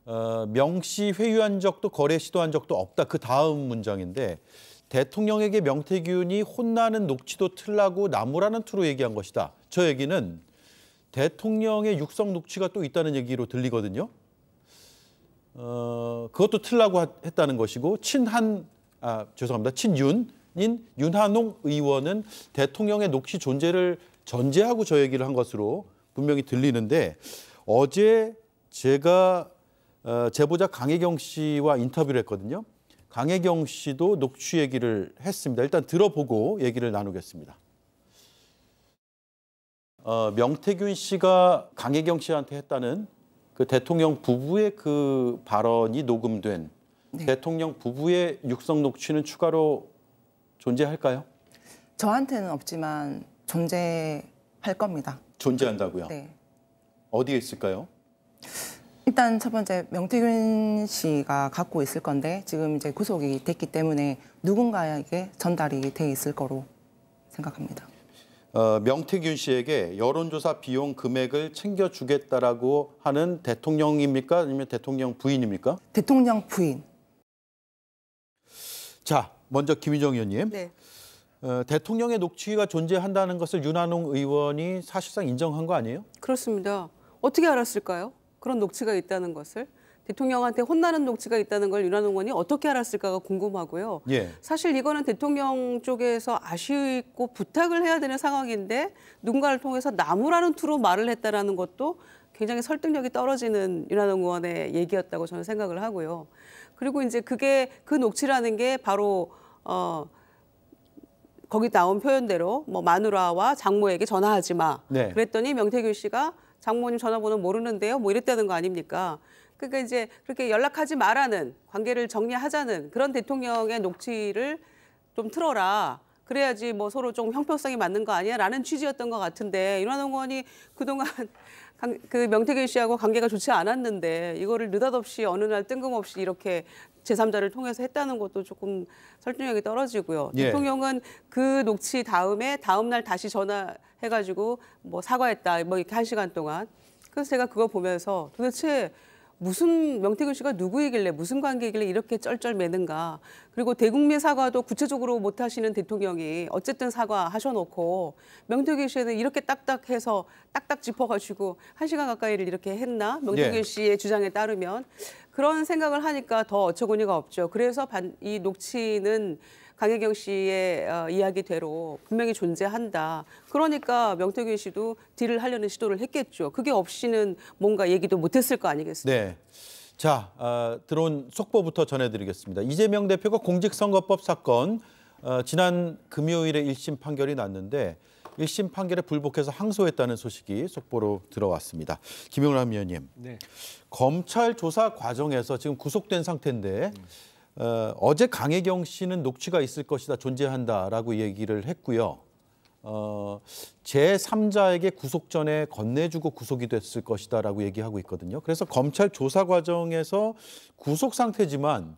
어, 명시 회유한 적도 거래 시도한 적도 없다. 그 다음 문장인데 대통령에게 명태균이 혼나는 녹취도 틀라고 나무라는 투로 얘기한 것이다. 저 얘기는 대통령의 육성 녹취가 또 있다는 얘기로 들리거든요. 어, 그것도 틀라고 했다는 것이고 친한 아 죄송합니다 친윤인 윤한홍 의원은 대통령의 녹취 존재를 전제하고 저 얘기를 한 것으로 분명히 들리는데 어제 제가 어, 제보자 강혜경 씨와 인터뷰를 했거든요. 강혜경 씨도 녹취 얘기를 했습니다. 일단 들어보고 얘기를 나누겠습니다. 어, 명태균 씨가 강혜경 씨한테 했다는 그 대통령 부부의 그 발언이 녹음된 네. 대통령 부부의 육성 녹취는 추가로 존재할까요? 저한테는 없지만 존재 할 겁니다. 존재한다고요? 네. 어디에 있을까요? 일단 첫 번째 명태균 씨가 갖고 있을 건데 지금 이제 구속이 됐기 때문에 누군가에게 전달이 돼 있을 거로 생각합니다. 어, 명태균 씨에게 여론조사 비용 금액을 챙겨주겠다라고 하는 대통령입니까? 아니면 대통령 부인입니까? 대통령 부인. 자, 먼저 김희정 의원님. 네. 어, 대통령의 녹취가 존재한다는 것을 윤한홍 의원이 사실상 인정한 거 아니에요? 그렇습니다. 어떻게 알았을까요? 그런 녹취가 있다는 것을. 대통령한테 혼나는 녹취가 있다는 걸 윤한홍 의원이 어떻게 알았을까가 궁금하고요. 예. 사실 이거는 대통령 쪽에서 아쉽고 부탁을 해야 되는 상황인데 누군가를 통해서 나무라는 투로 말을 했다라는 것도 굉장히 설득력이 떨어지는 윤한홍 의원의 얘기였다고 저는 생각을 하고요. 그리고 이제 그게 그 녹취라는 게 바로 어 거기 나온 표현대로 뭐 마누라와 장모에게 전화하지 마. 네. 그랬더니 명태균 씨가 장모님 전화번호 모르는데요. 뭐 이랬다는 거 아닙니까? 그러니까 이제 그렇게 연락하지 말라는 관계를 정리하자는 그런 대통령의 녹취를 좀 틀어라. 그래야지 뭐 서로 좀 형평성이 맞는 거 아니야? 라는 취지였던 것 같은데 윤한홍 의원이 그동안 그 명태균 씨하고 관계가 좋지 않았는데 이거를 느닷없이 어느 날 뜬금없이 이렇게 제삼자를 통해서 했다는 것도 조금 설득력이 떨어지고요. 예. 대통령은 그 녹취 다음에 다음 날 다시 전화해가지고 뭐 사과했다 뭐 이렇게 한 시간 동안. 그래서 제가 그거 보면서 도대체 무슨 명태균 씨가 누구이길래 무슨 관계이길래 이렇게 쩔쩔매는가 그리고 대국민 사과도 구체적으로 못 하시는 대통령이 어쨌든 사과하셔놓고 명태균 씨는 이렇게 딱딱해서 딱딱 짚어가지고 한 시간 가까이를 이렇게 했나 명태균 예. 씨의 주장에 따르면 그런 생각을 하니까 더 어처구니가 없죠. 그래서 반, 이 녹취는 강혜경 씨의 어, 이야기대로 분명히 존재한다. 그러니까 명태균 씨도 딜을 하려는 시도를 했겠죠. 그게 없이는 뭔가 얘기도 못했을 거 아니겠습니까? 네. 자, 어, 들어온 속보부터 전해드리겠습니다. 이재명 대표가 공직선거법 사건 어, 지난 금요일에 1심 판결이 났는데 1심 판결에 불복해서 항소했다는 소식이 속보로 들어왔습니다. 김용남 위원님, 네. 검찰 조사 과정에서 지금 구속된 상태인데 음. 어, 어제 강혜경 씨는 녹취가 있을 것이다 존재한다라고 얘기를 했고요. 어, 제3자에게 구속 전에 건네주고 구속이 됐을 것이다라고 얘기하고 있거든요. 그래서 검찰 조사 과정에서 구속 상태지만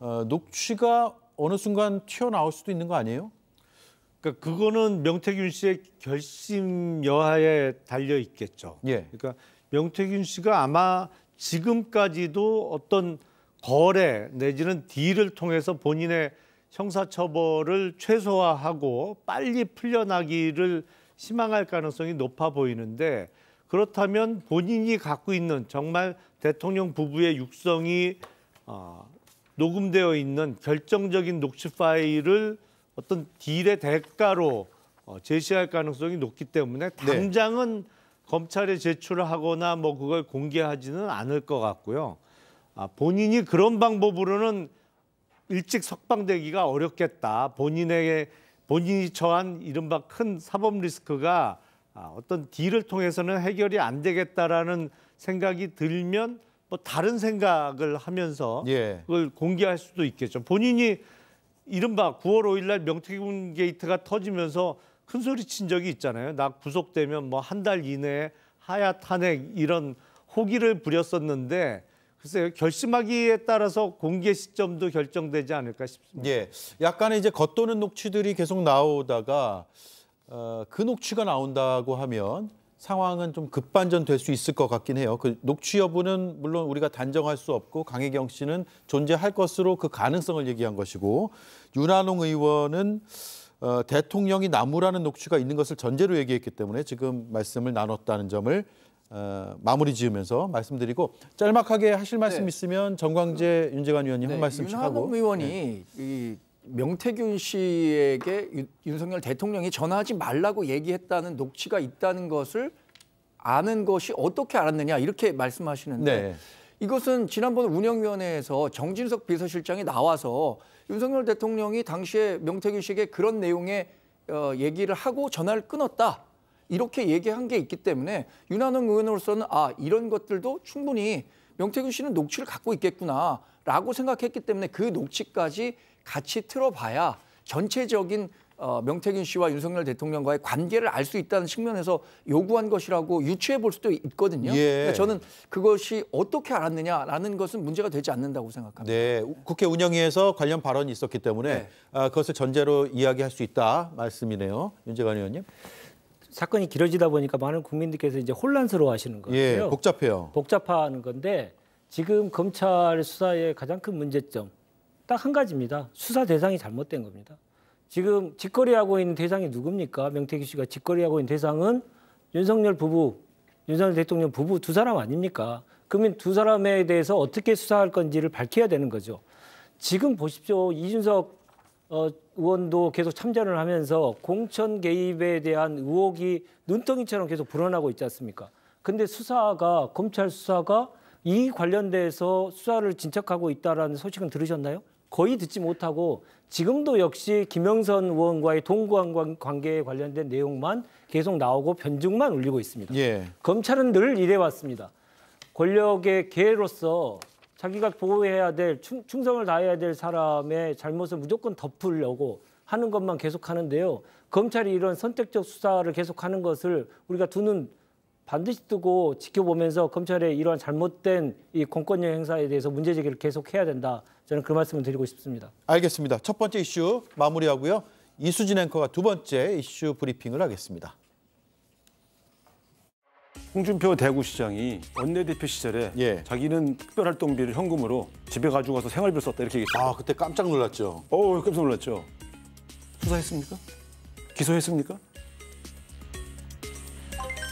어, 녹취가 어느 순간 튀어나올 수도 있는 거 아니에요? 그러니까 그거는 명태균 씨의 결심 여하에 달려 있겠죠. 예. 그러니까 명태균 씨가 아마 지금까지도 어떤 거래 내지는 딜을 통해서 본인의 형사처벌을 최소화하고 빨리 풀려나기를 희망할 가능성이 높아 보이는데 그렇다면 본인이 갖고 있는 정말 대통령 부부의 육성이 어, 녹음되어 있는 결정적인 녹취 파일을 어떤 딜의 대가로 어, 제시할 가능성이 높기 때문에 네. 당장은 네. 검찰에 제출하거나 뭐 그걸 공개하지는 않을 것 같고요. 아, 본인이 그런 방법으로는 일찍 석방되기가 어렵겠다. 본인에게 본인이 처한 이른바 큰 사법 리스크가 아, 어떤 딜을 통해서는 해결이 안 되겠다라는 생각이 들면 뭐 다른 생각을 하면서 예. 그걸 공개할 수도 있겠죠. 본인이 이른바 9월 5일 날 명태균 게이트가 터지면서 큰 소리 친 적이 있잖아요. 나 구속되면 뭐 한 달 이내에 하야 탄핵 이런 호기를 부렸었는데 글쎄요 결심하기에 따라서 공개 시점도 결정되지 않을까 싶습니다. 예, 약간의 이제 겉도는 녹취들이 계속 나오다가 어, 그 녹취가 나온다고 하면 상황은 좀 급반전될 수 있을 것 같긴 해요. 그 녹취 여부는 물론 우리가 단정할 수 없고 강혜경 씨는 존재할 것으로 그 가능성을 얘기한 것이고 윤한홍 의원은 어, 대통령이 나무라는 녹취가 있는 것을 전제로 얘기했기 때문에 지금 말씀을 나눴다는 점을 어, 마무리 지으면서 말씀드리고 짤막하게 하실 말씀 네. 있으면 정광재 윤재관 의원님 네. 한 말씀씩 하고 윤하동 의원이 네. 이 명태균 씨에게 유, 윤석열 대통령이 전화하지 말라고 얘기했다는 녹취가 있다는 것을 아는 것이 어떻게 알았느냐 이렇게 말씀하시는데 네. 이것은 지난번 운영위원회에서 정진석 비서실장이 나와서 윤석열 대통령이 당시에 명태균 씨에게 그런 내용의 어, 얘기를 하고 전화를 끊었다. 이렇게 얘기한 게 있기 때문에 윤한홍 의원으로서는 아 이런 것들도 충분히 명태균 씨는 녹취를 갖고 있겠구나라고 생각했기 때문에 그 녹취까지 같이 틀어봐야 전체적인 어, 명태균 씨와 윤석열 대통령과의 관계를 알 수 있다는 측면에서 요구한 것이라고 유추해 볼 수도 있거든요. 예. 그러니까 저는 그것이 어떻게 알았느냐라는 것은 문제가 되지 않는다고 생각합니다. 네, 국회 운영위에서 관련 발언이 있었기 때문에 네. 아, 그것을 전제로 이야기할 수 있다 말씀이네요. 윤재관 의원님. 사건이 길어지다 보니까 많은 국민들께서 이제 혼란스러워하시는 예, 거예요. 예, 복잡해요. 복잡하는 건데 지금 검찰 수사의 가장 큰 문제점 딱 한 가지입니다. 수사 대상이 잘못된 겁니다. 지금 직거래하고 있는 대상이 누굽니까? 명태기 씨가 직거래하고 있는 대상은 윤석열 부부, 윤석열 대통령 부부 두 사람 아닙니까? 그러면 두 사람에 대해서 어떻게 수사할 건지를 밝혀야 되는 거죠. 지금 보십시오. 이준석 어, 의원도 계속 참전을 하면서 공천 개입에 대한 의혹이 눈덩이처럼 계속 불어나고 있지 않습니까? 근데 수사가 검찰 수사가 이 관련돼서 수사를 진척하고 있다라는 소식은 들으셨나요? 거의 듣지 못하고 지금도 역시 김영선 의원과의 동구한 관계에 관련된 내용만 계속 나오고 변증만 울리고 있습니다. 예. 검찰은 늘 이래 왔습니다. 권력의 개로서 자기가 보호해야 될 충, 성을 다해야 될 사람의 잘못을 무조건 덮으려고 하는 것만 계속하는데요. 검찰이 이런 선택적 수사를 계속하는 것을 우리가 두는 반드시 뜨고 지켜보면서 검찰의 이러한 잘못된 이 공권력 행사에 대해서 문제 제기를 계속해야 된다. 저는 그 말씀을 드리고 싶습니다. 알겠습니다. 첫 번째 이슈 마무리하고요. 이수진 앵커가 두 번째 이슈 브리핑을 하겠습니다. 홍준표 대구시장이 원내대표 시절에 예. 자기는 특별활동비를 현금으로 집에 가지고 와서 생활비를 썼다 이렇게 얘기했어요. 아 그때 깜짝 놀랐죠. 어 깜짝 놀랐죠. 수사했습니까? 기소했습니까?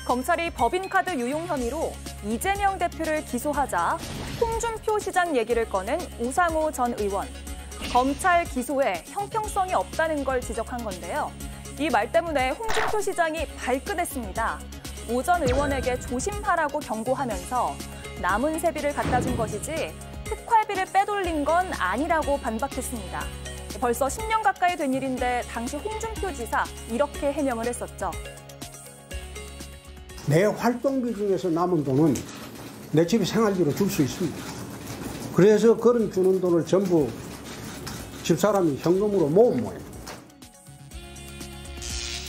검찰이 법인카드 유용 혐의로 이재명 대표를 기소하자 홍준표 시장 얘기를 꺼낸 우상호 전 의원. 검찰 기소에 형평성이 없다는 걸 지적한 건데요. 이 말 때문에 홍준표 시장이 발끈했습니다. 오전 의원에게 조심하라고 경고하면서 남은 세비를 갖다 준 것이지 특활비를 빼돌린 건 아니라고 반박했습니다. 벌써 10년 가까이 된 일인데 당시 홍준표 지사 이렇게 해명을 했었죠. 내 활동비 중에서 남은 돈은 내집 생활비로 줄 수 있습니다. 그래서 그런 주는 돈을 전부 집사람이 현금으로 모은 모양.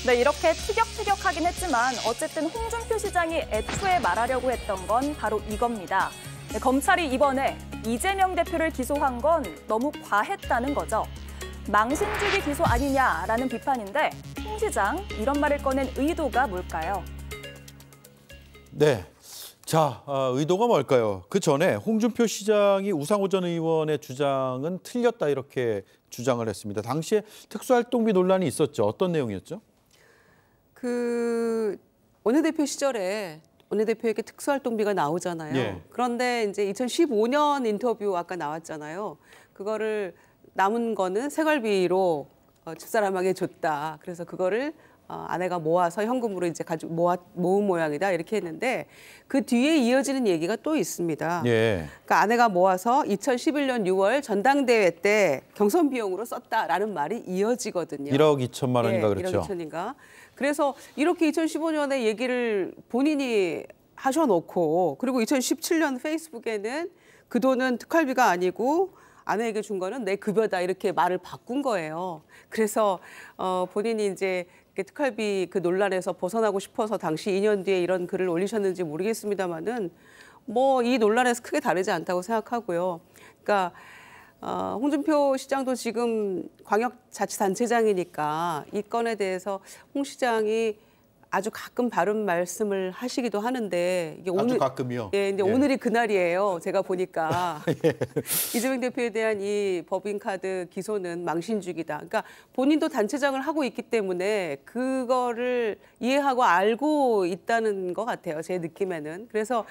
네, 이렇게 티격태격하긴 했지만 어쨌든 홍준표 시장이 애초에 말하려고 했던 건 바로 이겁니다. 네, 검찰이 이번에 이재명 대표를 기소한 건 너무 과했다는 거죠. 망신주기 기소 아니냐라는 비판인데 홍 시장 이런 말을 꺼낸 의도가 뭘까요? 네. 자, 어, 의도가 뭘까요? 그 전에 홍준표 시장이 우상호 전 의원의 주장은 틀렸다 이렇게 주장을 했습니다. 당시에 특수활동비 논란이 있었죠. 어떤 내용이었죠? 그 원내대표 시절에 원내대표에게 특수활동비가 나오잖아요. 예. 그런데 이제 2015년 인터뷰 아까 나왔잖아요. 그거를 남은 거는 생활비로 어, 집사람에게 줬다. 그래서 그거를 어, 아내가 모아서 현금으로 이제 가지고 모아, 모은 모양이다 이렇게 했는데 그 뒤에 이어지는 얘기가 또 있습니다. 예. 그러니까 아내가 모아서 2011년 6월 전당대회 때 경선 비용으로 썼다라는 말이 이어지거든요. 1억 2천만 원인가 예, 그랬죠. 1억 2천인가. 그래서 이렇게 2015년에 얘기를 본인이 하셔놓고 그리고 2017년 페이스북에는 그 돈은 특활비가 아니고 아내에게 준 거는 내 급여다 이렇게 말을 바꾼 거예요. 그래서 어 본인이 이제 특활비 그 논란에서 벗어나고 싶어서 당시 2년 뒤에 이런 글을 올리셨는지 모르겠습니다만은 뭐 이 논란에서 크게 다르지 않다고 생각하고요. 그러니까 어, 홍준표 시장도 지금 광역자치단체장이니까 이 건에 대해서 홍 시장이 아주 가끔 바른 말씀을 하시기도 하는데 이게 오늘 가끔이요. 예, 근제 예. 오늘이 그날이에요. 제가 보니까 아, 예. 이재명 대표에 대한 이 법인 카드 기소는 망신주기다. 그러니까 본인도 단체장을 하고 있기 때문에 그거를 이해하고 알고 있다는 것 같아요. 제 느낌에는. 그래서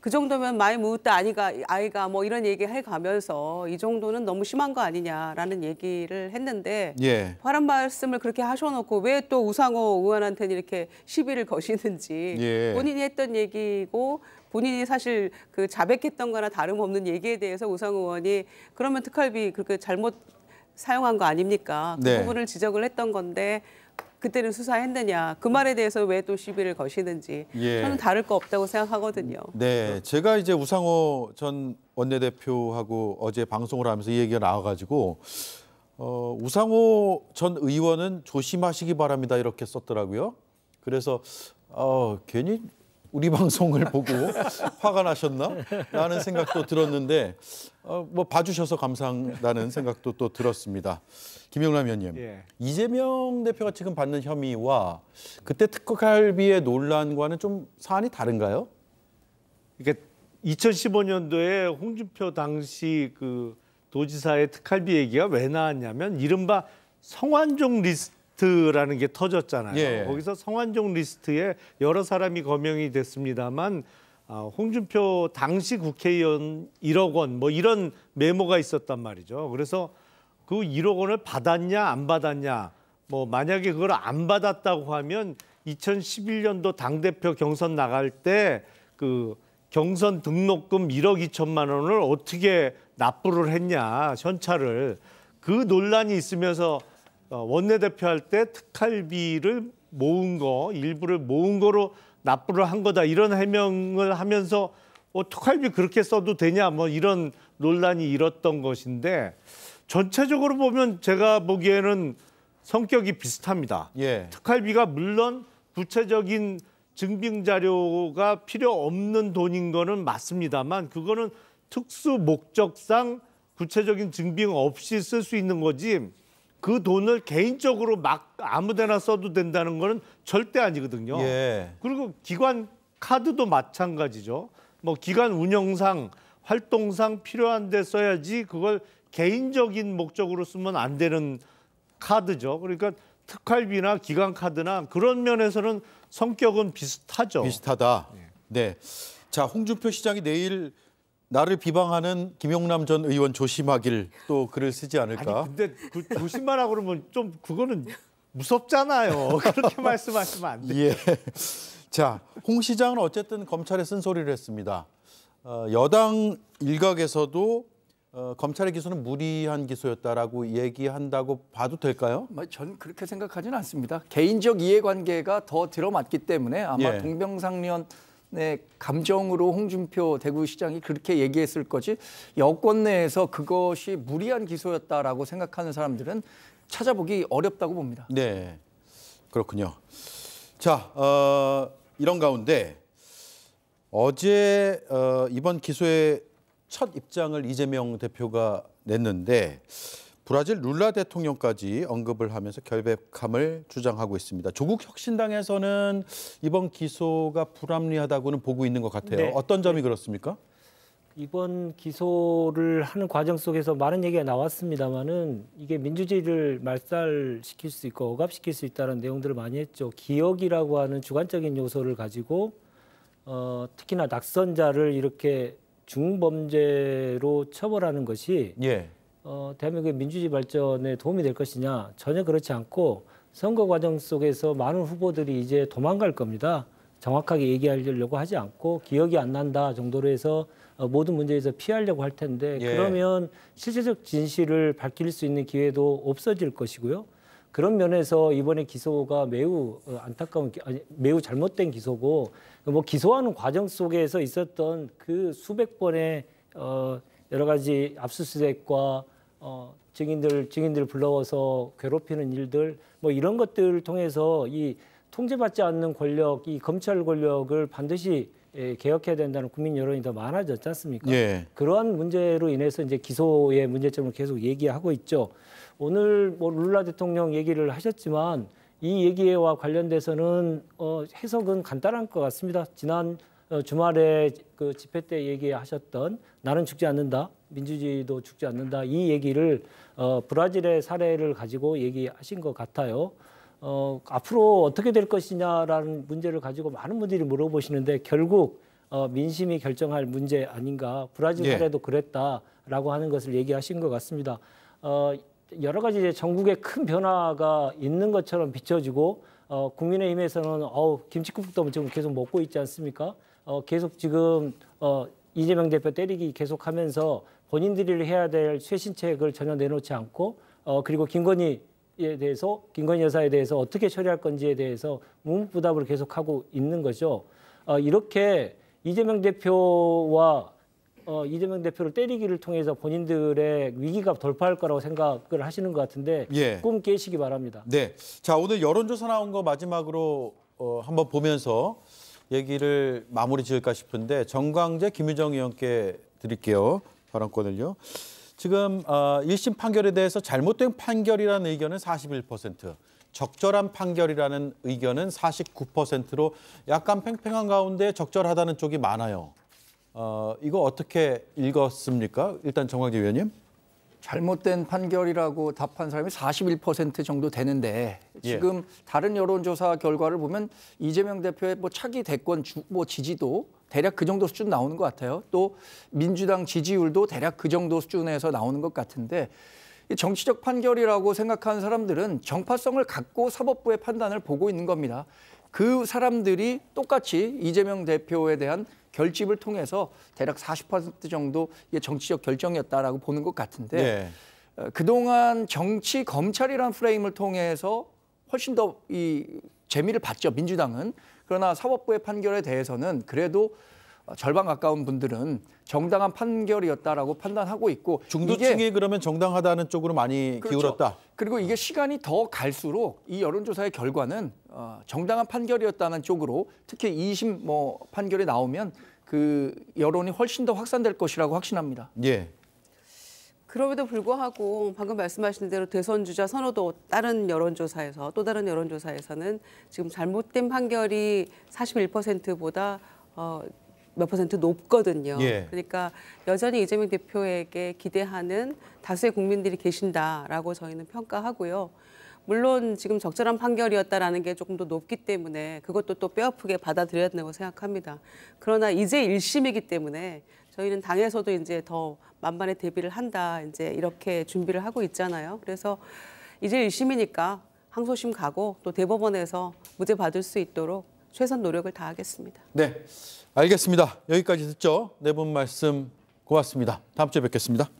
그 정도면 마이 무웃다 아니가 아이가 뭐 이런 얘기 해 가면서 이 정도는 너무 심한 거 아니냐라는 얘기를 했는데 예. 화란 말씀을 그렇게 하셔놓고 왜 또 우상호 의원한테는 이렇게 시비를 거시는지 예. 본인이 했던 얘기고 본인이 사실 그 자백했던 거나 다름없는 얘기에 대해서 우상 의원이 그러면 특활비 그렇게 잘못 사용한 거 아닙니까? 그 네. 부분을 지적을 했던 건데 그때는 수사했느냐 그 말에 대해서 왜 또 시비를 거시는지 예. 저는 다를 거 없다고 생각하거든요. 네, 제가 이제 우상호 전 원내대표하고 어제 방송을 하면서 이 얘기가 나와가지고 어, 우상호 전 의원은 조심하시기 바랍니다 이렇게 썼더라고요. 그래서 어, 괜히 우리 방송을 보고 화가 나셨나? 라는 생각도 들었는데 어, 뭐 봐주셔서 감사한다는 생각도 또 들었습니다. 김영남 위원님, 예. 이재명 대표가 지금 받는 혐의와 그때 특허갈비의 논란과는 좀 사안이 다른가요? 그러니까 2015년도에 홍준표 당시 그 도지사의 특할비 얘기가 왜 나왔냐면 이른바 성완종 리스트라는 게 터졌잖아요. 예. 거기서 성완종 리스트에 여러 사람이 거명이 됐습니다만 아, 홍준표 당시 국회의원 1억 원 뭐 이런 메모가 있었단 말이죠. 그래서 그 1억 원을 받았냐 안 받았냐 뭐 만약에 그걸 안 받았다고 하면 2011년도 당대표 경선 나갈 때 그 경선 등록금 1억 2천만 원을 어떻게 납부를 했냐 현찰을 그 논란이 있으면서 어, 원내대표 할 때 특할비를 모은 거 일부를 모은 거로 납부를 한 거다 이런 해명을 하면서 어, 특활비 그렇게 써도 되냐 뭐 이런 논란이 일었던 것인데 전체적으로 보면 제가 보기에는 성격이 비슷합니다. 예. 특활비가 물론 구체적인 증빙 자료가 필요 없는 돈인 거는 맞습니다만 그거는 특수 목적상 구체적인 증빙 없이 쓸 수 있는 거지 그 돈을 개인적으로 막 아무데나 써도 된다는 거는 절대 아니거든요. 예. 그리고 기관 카드도 마찬가지죠. 뭐 기관 운영상, 활동상 필요한 데 써야지 그걸 개인적인 목적으로 쓰면 안 되는 카드죠. 그러니까 특활비나 기관 카드나 그런 면에서는 성격은 비슷하죠. 비슷하다. 예. 네. 자, 홍준표 시장이 내일 나를 비방하는 김용남 전 의원 조심하길 또 글을 쓰지 않을까. 아니, 근데 그 조심하라 그러면 좀 그거는 무섭잖아요. 그렇게 말씀하시면 안 돼요. 예. 자, 홍 시장은 어쨌든 검찰에 쓴소리를 했습니다. 어, 여당 일각에서도 어, 검찰의 기소는 무리한 기소였다라고 얘기한다고 봐도 될까요? 전 뭐 그렇게 생각하지는 않습니다. 개인적 이해관계가 더 들어맞기 때문에 아마 예. 동병상련 네, 감정으로 홍준표 대구시장이 그렇게 얘기했을 거지 여권 내에서 그것이 무리한 기소였다라고 생각하는 사람들은 찾아보기 어렵다고 봅니다. 네, 그렇군요. 자, 어, 이런 가운데 어제 어, 이번 기소의 첫 입장을 이재명 대표가 냈는데 브라질 룰라 대통령까지 언급을 하면서 결백함을 주장하고 있습니다. 조국 혁신당에서는 이번 기소가 불합리하다고는 보고 있는 것 같아요. 네. 어떤 점이 네. 그렇습니까? 이번 기소를 하는 과정 속에서 많은 얘기가 나왔습니다만은 이게 민주주의를 말살시킬 수 있고 억압시킬 수 있다는 내용들을 많이 했죠. 기억이라고 하는 주관적인 요소를 가지고 어, 특히나 낙선자를 이렇게 중범죄로 처벌하는 것이 예. 어, 대한민국의 민주주의 발전에 도움이 될 것이냐 전혀 그렇지 않고 선거 과정 속에서 많은 후보들이 이제 도망갈 겁니다. 정확하게 얘기하려고 하지 않고 기억이 안 난다 정도로 해서 어, 모든 문제에서 피하려고 할 텐데 예. 그러면 실질적 진실을 밝힐 수 있는 기회도 없어질 것이고요. 그런 면에서 이번에 기소가 매우 어, 안타까운 아니 매우 잘못된 기소고 뭐 기소하는 과정 속에서 있었던 그 수백 번의 어 여러 가지 압수수색과 어, 증인들 증인들 불러와서 괴롭히는 일들 뭐 이런 것들을 통해서 이 통제받지 않는 권력, 이 검찰 권력을 반드시 예, 개혁해야 된다는 국민 여론이 더 많아졌지 않습니까? 예. 그러한 문제로 인해서 이제 기소의 문제점을 계속 얘기하고 있죠. 오늘 뭐 룰라 대통령 얘기를 하셨지만 이 얘기와 관련돼서는 어, 해석은 간단한 것 같습니다. 지난 어, 주말에 그 집회 때 얘기하셨던 나는 죽지 않는다. 민주주의도 죽지 않는다 이 얘기를 어, 브라질의 사례를 가지고 얘기하신 것 같아요. 어, 앞으로 어떻게 될 것이냐라는 문제를 가지고 많은 분들이 물어보시는데 결국 어, 민심이 결정할 문제 아닌가 브라질 예. 사례도 그랬다라고 하는 것을 얘기하신 것 같습니다. 어, 여러 가지 이제 전국에 큰 변화가 있는 것처럼 비춰지고 어, 국민의힘에서는 어우 김치국도 지금 계속 먹고 있지 않습니까? 어, 계속 지금 어, 이재명 대표 때리기 계속하면서 본인들이 해야 될쇄신책을 전혀 내놓지 않고 어, 그리고 김건희에 대해서 김건희 여사에 대해서 어떻게 처리할 건지에 대해서 무분부답을 계속하고 있는 거죠. 어, 이렇게 이재명 대표와 어, 이재명 대표를 때리기를 통해서 본인들의 위기가 돌파할 거라고 생각을 하시는 것 같은데 예. 꿈 깨시기 바랍니다. 네, 자 오늘 여론조사 나온 거 마지막으로 어, 한번 보면서 얘기를 마무리 지을까 싶은데 정광재 김유정 의원께 드릴게요. 발언권을요. 지금 어, 1심 판결에 대해서 잘못된 판결이라는 의견은 41%, 적절한 판결이라는 의견은 49%로 약간 팽팽한 가운데 적절하다는 쪽이 많아요. 어, 이거 어떻게 읽었습니까? 일단 정광재 위원님. 잘못된 판결이라고 답한 사람이 41% 정도 되는데 예. 지금 예. 다른 여론조사 결과를 보면 이재명 대표의 뭐 차기 대권 주, 뭐 지지도 대략 그 정도 수준 나오는 것 같아요. 또 민주당 지지율도 대략 그 정도 수준에서 나오는 것 같은데 정치적 판결이라고 생각하는 사람들은 정파성을 갖고 사법부의 판단을 보고 있는 겁니다. 그 사람들이 똑같이 이재명 대표에 대한 결집을 통해서 대략 40% 정도 정치적 결정이었다라고 보는 것 같은데 네. 어, 그동안 정치 검찰이란 프레임을 통해서 훨씬 더 이 재미를 봤죠 민주당은 그러나 사법부의 판결에 대해서는 그래도 어, 절반 가까운 분들은 정당한 판결이었다라고 판단하고 있고 중도층이 그러면 정당하다는 쪽으로 많이 그렇죠. 기울었다. 그리고 이게 시간이 더 갈수록 이 여론조사의 결과는 어, 정당한 판결이었다는 쪽으로 특히 2심 뭐 판결이 나오면 그 여론이 훨씬 더 확산될 것이라고 확신합니다. 예. 그럼에도 불구하고 방금 말씀하신 대로 대선 주자 선호도 다른 여론조사에서 또 다른 여론조사에서는 지금 잘못된 판결이 41%보다 어, 몇 퍼센트 높거든요. 예. 그러니까 여전히 이재명 대표에게 기대하는 다수의 국민들이 계신다라고 저희는 평가하고요. 물론 지금 적절한 판결이었다라는 게 조금 더 높기 때문에 그것도 또 뼈아프게 받아들여야된다고 생각합니다. 그러나 이제 일심이기 때문에 저희는 당에서도 이제 더 만반의 대비를 한다 이제 이렇게 준비를 하고 있잖아요. 그래서 이제 1심이니까 항소심 가고 또 대법원에서 무죄 받을 수 있도록 최선 노력을 다하겠습니다. 네, 알겠습니다. 여기까지 듣죠. 네 분 말씀 고맙습니다. 다음 주에 뵙겠습니다.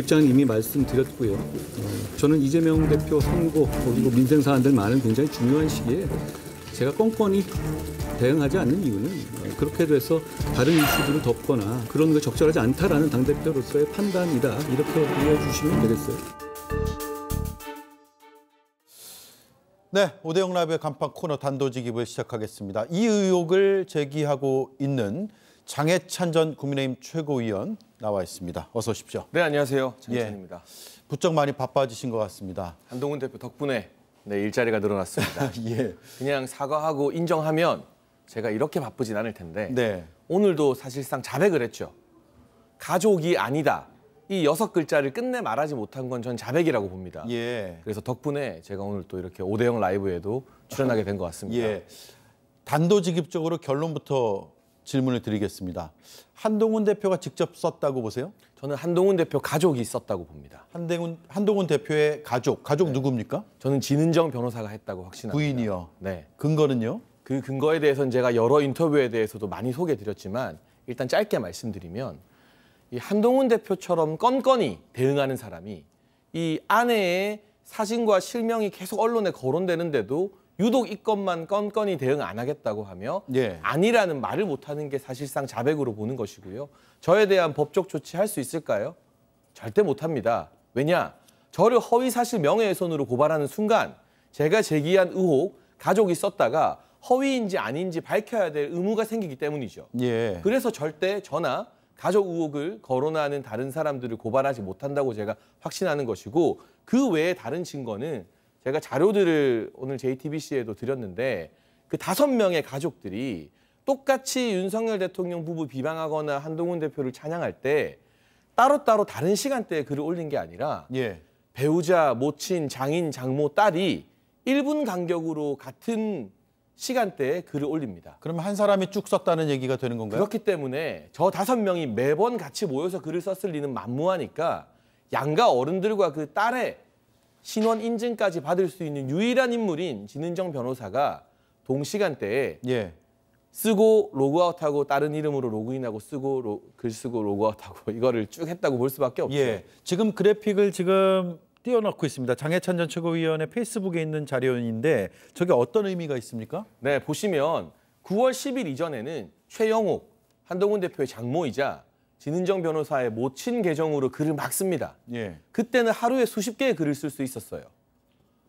입장은 이미 말씀드렸고요. 음, 저는 이재명 대표 선거 그리고 민생 사안들 많은 굉장히 중요한 시기에 제가 뻔뻔히 대응하지 않는 이유는 어, 그렇게 돼서 다른 이슈들을 덮거나 그런 게 적절하지 않다라는 당대표로서의 판단이다 이렇게 이해해 주시면 되겠어요. 네, 오대영 라이브 간판 코너 단도직입을 시작하겠습니다. 이 의혹을 제기하고 있는 장해찬 전 국민의힘 최고위원 나와 있습니다. 어서 오십시오. 네, 안녕하세요. 장해찬입니다. 예, 부쩍 많이 바빠지신 것 같습니다. 한동훈 대표 덕분에 네, 일자리가 늘어났습니다. 예. 그냥 사과하고 인정하면 제가 이렇게 바쁘진 않을 텐데 네. 오늘도 사실상 자백을 했죠. 가족이 아니다. 이 여섯 글자를 끝내 말하지 못한 건 전 자백이라고 봅니다. 예. 그래서 덕분에 제가 오늘 또 이렇게 오대영 라이브에도 출연하게 된 것 같습니다. 예. 단도직입적으로 결론부터 질문을 드리겠습니다. 한동훈 대표가 직접 썼다고 보세요? 저는 한동훈 대표 가족이 썼다고 봅니다. 한동훈 한동훈 대표의 가족, 가족 네. 누굽니까? 저는 진은정 변호사가 했다고 확신합니다. 부인이요. 네. 근거는요? 그 근거에 대해서는 제가 여러 인터뷰에 대해서도 많이 소개해 드렸지만 일단 짧게 말씀드리면 이 한동훈 대표처럼 건건히 대응하는 사람이 이 아내의 사진과 실명이 계속 언론에 거론되는데도 유독 이것만 건건히 대응 안 하겠다고 하며 예. 아니라는 말을 못하는 게 사실상 자백으로 보는 것이고요. 저에 대한 법적 조치 할 수 있을까요? 절대 못합니다. 왜냐? 저를 허위사실 명예훼손으로 고발하는 순간 제가 제기한 의혹, 가족이 썼다가 허위인지 아닌지 밝혀야 될 의무가 생기기 때문이죠. 예. 그래서 절대 저나 가족 의혹을 거론하는 다른 사람들을 고발하지 못한다고 제가 확신하는 것이고 그 외에 다른 증거는 제가 자료들을 오늘 JTBC에도 드렸는데 그 다섯 명의 가족들이 똑같이 윤석열 대통령 부부 비방하거나 한동훈 대표를 찬양할 때 따로따로 다른 시간대에 글을 올린 게 아니라 예. 배우자, 모친, 장인, 장모, 딸이 1분 간격으로 같은 시간대에 글을 올립니다. 그러면 한 사람이 쭉 썼다는 얘기가 되는 건가요? 그렇기 때문에 저 다섯 명이 매번 같이 모여서 글을 썼을 리는 만무하니까 양가 어른들과 그 딸의 신원 인증까지 받을 수 있는 유일한 인물인 진은정 변호사가 동시간대에 예. 쓰고 로그아웃하고 다른 이름으로 로그인하고 쓰고 로, 글 쓰고 로그아웃하고 이거를 쭉 했다고 볼 수밖에 없죠. 예. 지금 그래픽을 지금 띄워놓고 있습니다. 장해찬 전 최고위원의 페이스북에 있는 자료인데 저게 어떤 의미가 있습니까? 네, 보시면 9월 10일 이전에는 최영욱, 한동훈 대표의 장모이자 진은정 변호사의 모친 계정으로 글을 막 씁니다. 예. 그때는 하루에 수십 개의 글을 쓸 수 있었어요.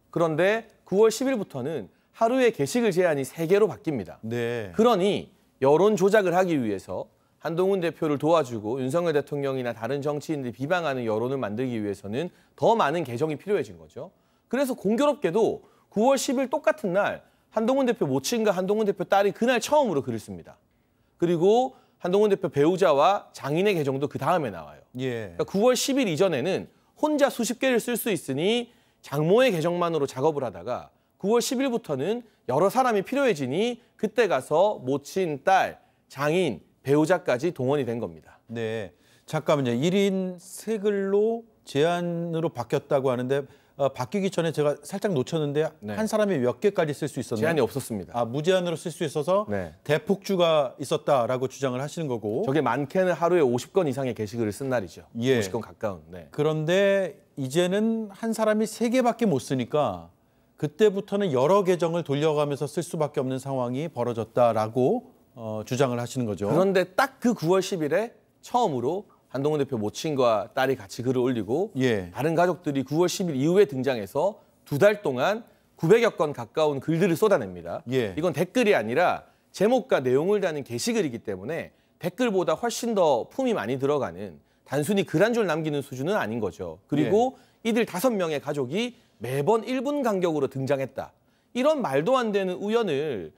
그런데 9월 10일부터는 하루에 게시글 제한이 세개로 바뀝니다. 네. 그러니 여론 조작을 하기 위해서 한동훈 대표를 도와주고 윤석열 대통령이나 다른 정치인들이 비방하는 여론을 만들기 위해서는 더 많은 개정이 필요해진 거죠. 그래서 공교롭게도 9월 10일 똑같은 날 한동훈 대표 모친과 한동훈 대표 딸이 그날 처음으로 글을 씁니다. 그리고 한동훈 대표 배우자와 장인의 계정도 그 다음에 나와요. 예. 그러니까 9월 10일 이전에는 혼자 수십 개를 쓸 수 있으니 장모의 계정만으로 작업을 하다가 9월 10일부터는 여러 사람이 필요해지니 그때 가서 모친, 딸, 장인, 배우자까지 동원이 된 겁니다. 네. 잠깐만요. 1인 세 글로 제안으로 바뀌었다고 하는데 어, 바뀌기 전에 제가 살짝 놓쳤는데 네. 한 사람이 몇 개까지 쓸 수 있었나요? 제한이 없었습니다. 아 무제한으로 쓸 수 있어서 네. 대폭주가 있었다라고 주장을 하시는 거고 저게 많게는 하루에 50건 이상의 게시글을 쓴 날이죠. 예. 50건 가까운. 네. 그런데 이제는 한 사람이 세개밖에못 쓰니까 그때부터는 여러 계정을 돌려가면서 쓸 수밖에 없는 상황이 벌어졌다라고 어, 주장을 하시는 거죠. 그런데 딱 그 9월 10일에 처음으로 한동훈 대표 모친과 딸이 같이 글을 올리고 예. 다른 가족들이 9월 10일 이후에 등장해서 두 달 동안 900여 건 가까운 글들을 쏟아냅니다. 예. 이건 댓글이 아니라 제목과 내용을 다는 게시글이기 때문에 댓글보다 훨씬 더 품이 많이 들어가는 단순히 글 한 줄 남기는 수준은 아닌 거죠. 그리고 예. 이들 다섯 명의 가족이 매번 1분 간격으로 등장했다. 이런 말도 안 되는 우연을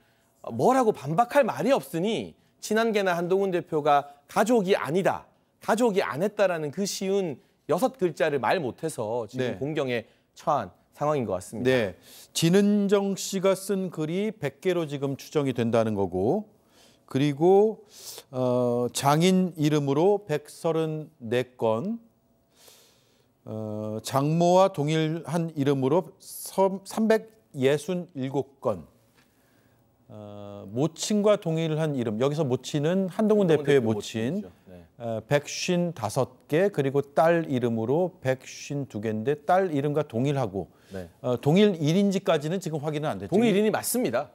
뭐라고 반박할 말이 없으니 친한계나 한동훈 대표가 가족이 아니다. 가족이 안 했다라는 그 쉬운 여섯 글자를 말 못해서 지금 네. 공경에 처한 상황인 것 같습니다. 네. 진은정 씨가 쓴 글이 100개로 지금 추정이 된다는 거고 그리고 어, 장인 이름으로 134건 어, 장모와 동일한 이름으로 367건 어, 모친과 동일한 이름 여기서 모친은 한동훈, 한동훈 대표의 대표 모친 모친이죠. 어, 백쉰다섯 개 그리고 딸 이름으로 백쉰두 개인데딸 이름과 동일하고 네. 어, 동일일인지까지는 지금 확인은 안 됐죠. 동일인이 맞습니다.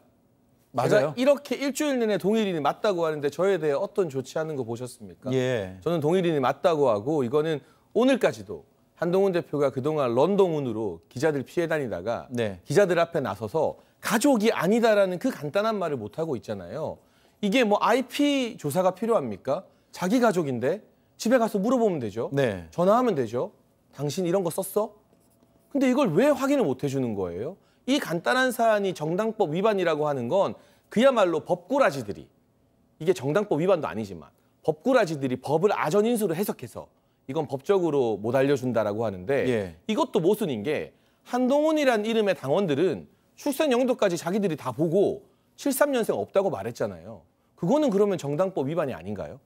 맞아요. 이렇게 일주일 내내 동일인이 맞다고 하는데 저에 대해 어떤 조치하는 거 보셨습니까? 예. 저는 동일인이 맞다고 하고 이거는 오늘까지도 한동훈 대표가 그동안 런동훈으로 기자들 피해 다니다가 네. 기자들 앞에 나서서 가족이 아니다라는 그 간단한 말을 못 하고 있잖아요. 이게 뭐 IP 조사가 필요합니까? 자기 가족인데 집에 가서 물어보면 되죠. 네. 전화하면 되죠. 당신 이런 거 썼어? 근데 이걸 왜 확인을 못 해주는 거예요? 이 간단한 사안이 정당법 위반이라고 하는 건 그야말로 법꾸라지들이 이게 정당법 위반도 아니지만 법꾸라지들이 법을 아전인수로 해석해서 이건 법적으로 못 알려준다라고 하는데 예. 이것도 모순인 게 한동훈이란 이름의 당원들은 출생 영도까지 자기들이 다 보고 73년생 없다고 말했잖아요. 그거는 그러면 정당법 위반이 아닌가요?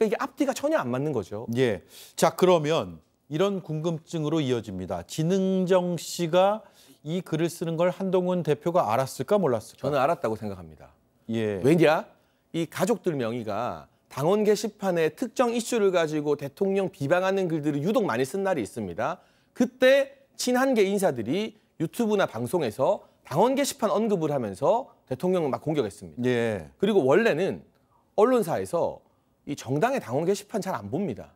그러니까 이게 앞뒤가 전혀 안 맞는 거죠. 예. 자 그러면 이런 궁금증으로 이어집니다. 진흥정 씨가 이 글을 쓰는 걸 한동훈 대표가 알았을까 몰랐을까? 저는 알았다고 생각합니다. 예. 왜냐? 이 가족들 명의가 당원 게시판에 특정 이슈를 가지고 대통령 비방하는 글들을 유독 많이 쓴 날이 있습니다. 그때 친한계 인사들이 유튜브나 방송에서 당원 게시판 언급을 하면서 대통령을 막 공격했습니다. 예. 그리고 원래는 언론사에서 이 정당의 당원 게시판 잘 안 봅니다.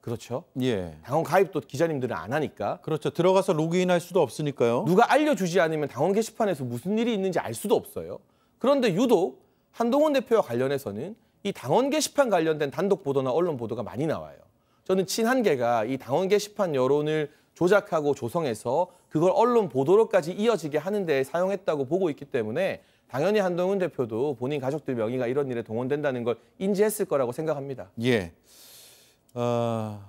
그렇죠. 예. 예. 당원 가입도 기자님들은 안 하니까. 그렇죠. 들어가서 로그인할 수도 없으니까요. 누가 알려주지 않으면 당원 게시판에서 무슨 일이 있는지 알 수도 없어요. 그런데 유독 한동훈 대표와 관련해서는 이 당원 게시판 관련된 단독 보도나 언론 보도가 많이 나와요. 저는 친한계가 이 당원 게시판 여론을 조작하고 조성해서 그걸 언론 보도로까지 이어지게 하는 데 사용했다고 보고 있기 때문에 당연히 한동훈 대표도 본인 가족들 명의가 이런 일에 동원된다는 걸 인지했을 거라고 생각합니다. 예. 어,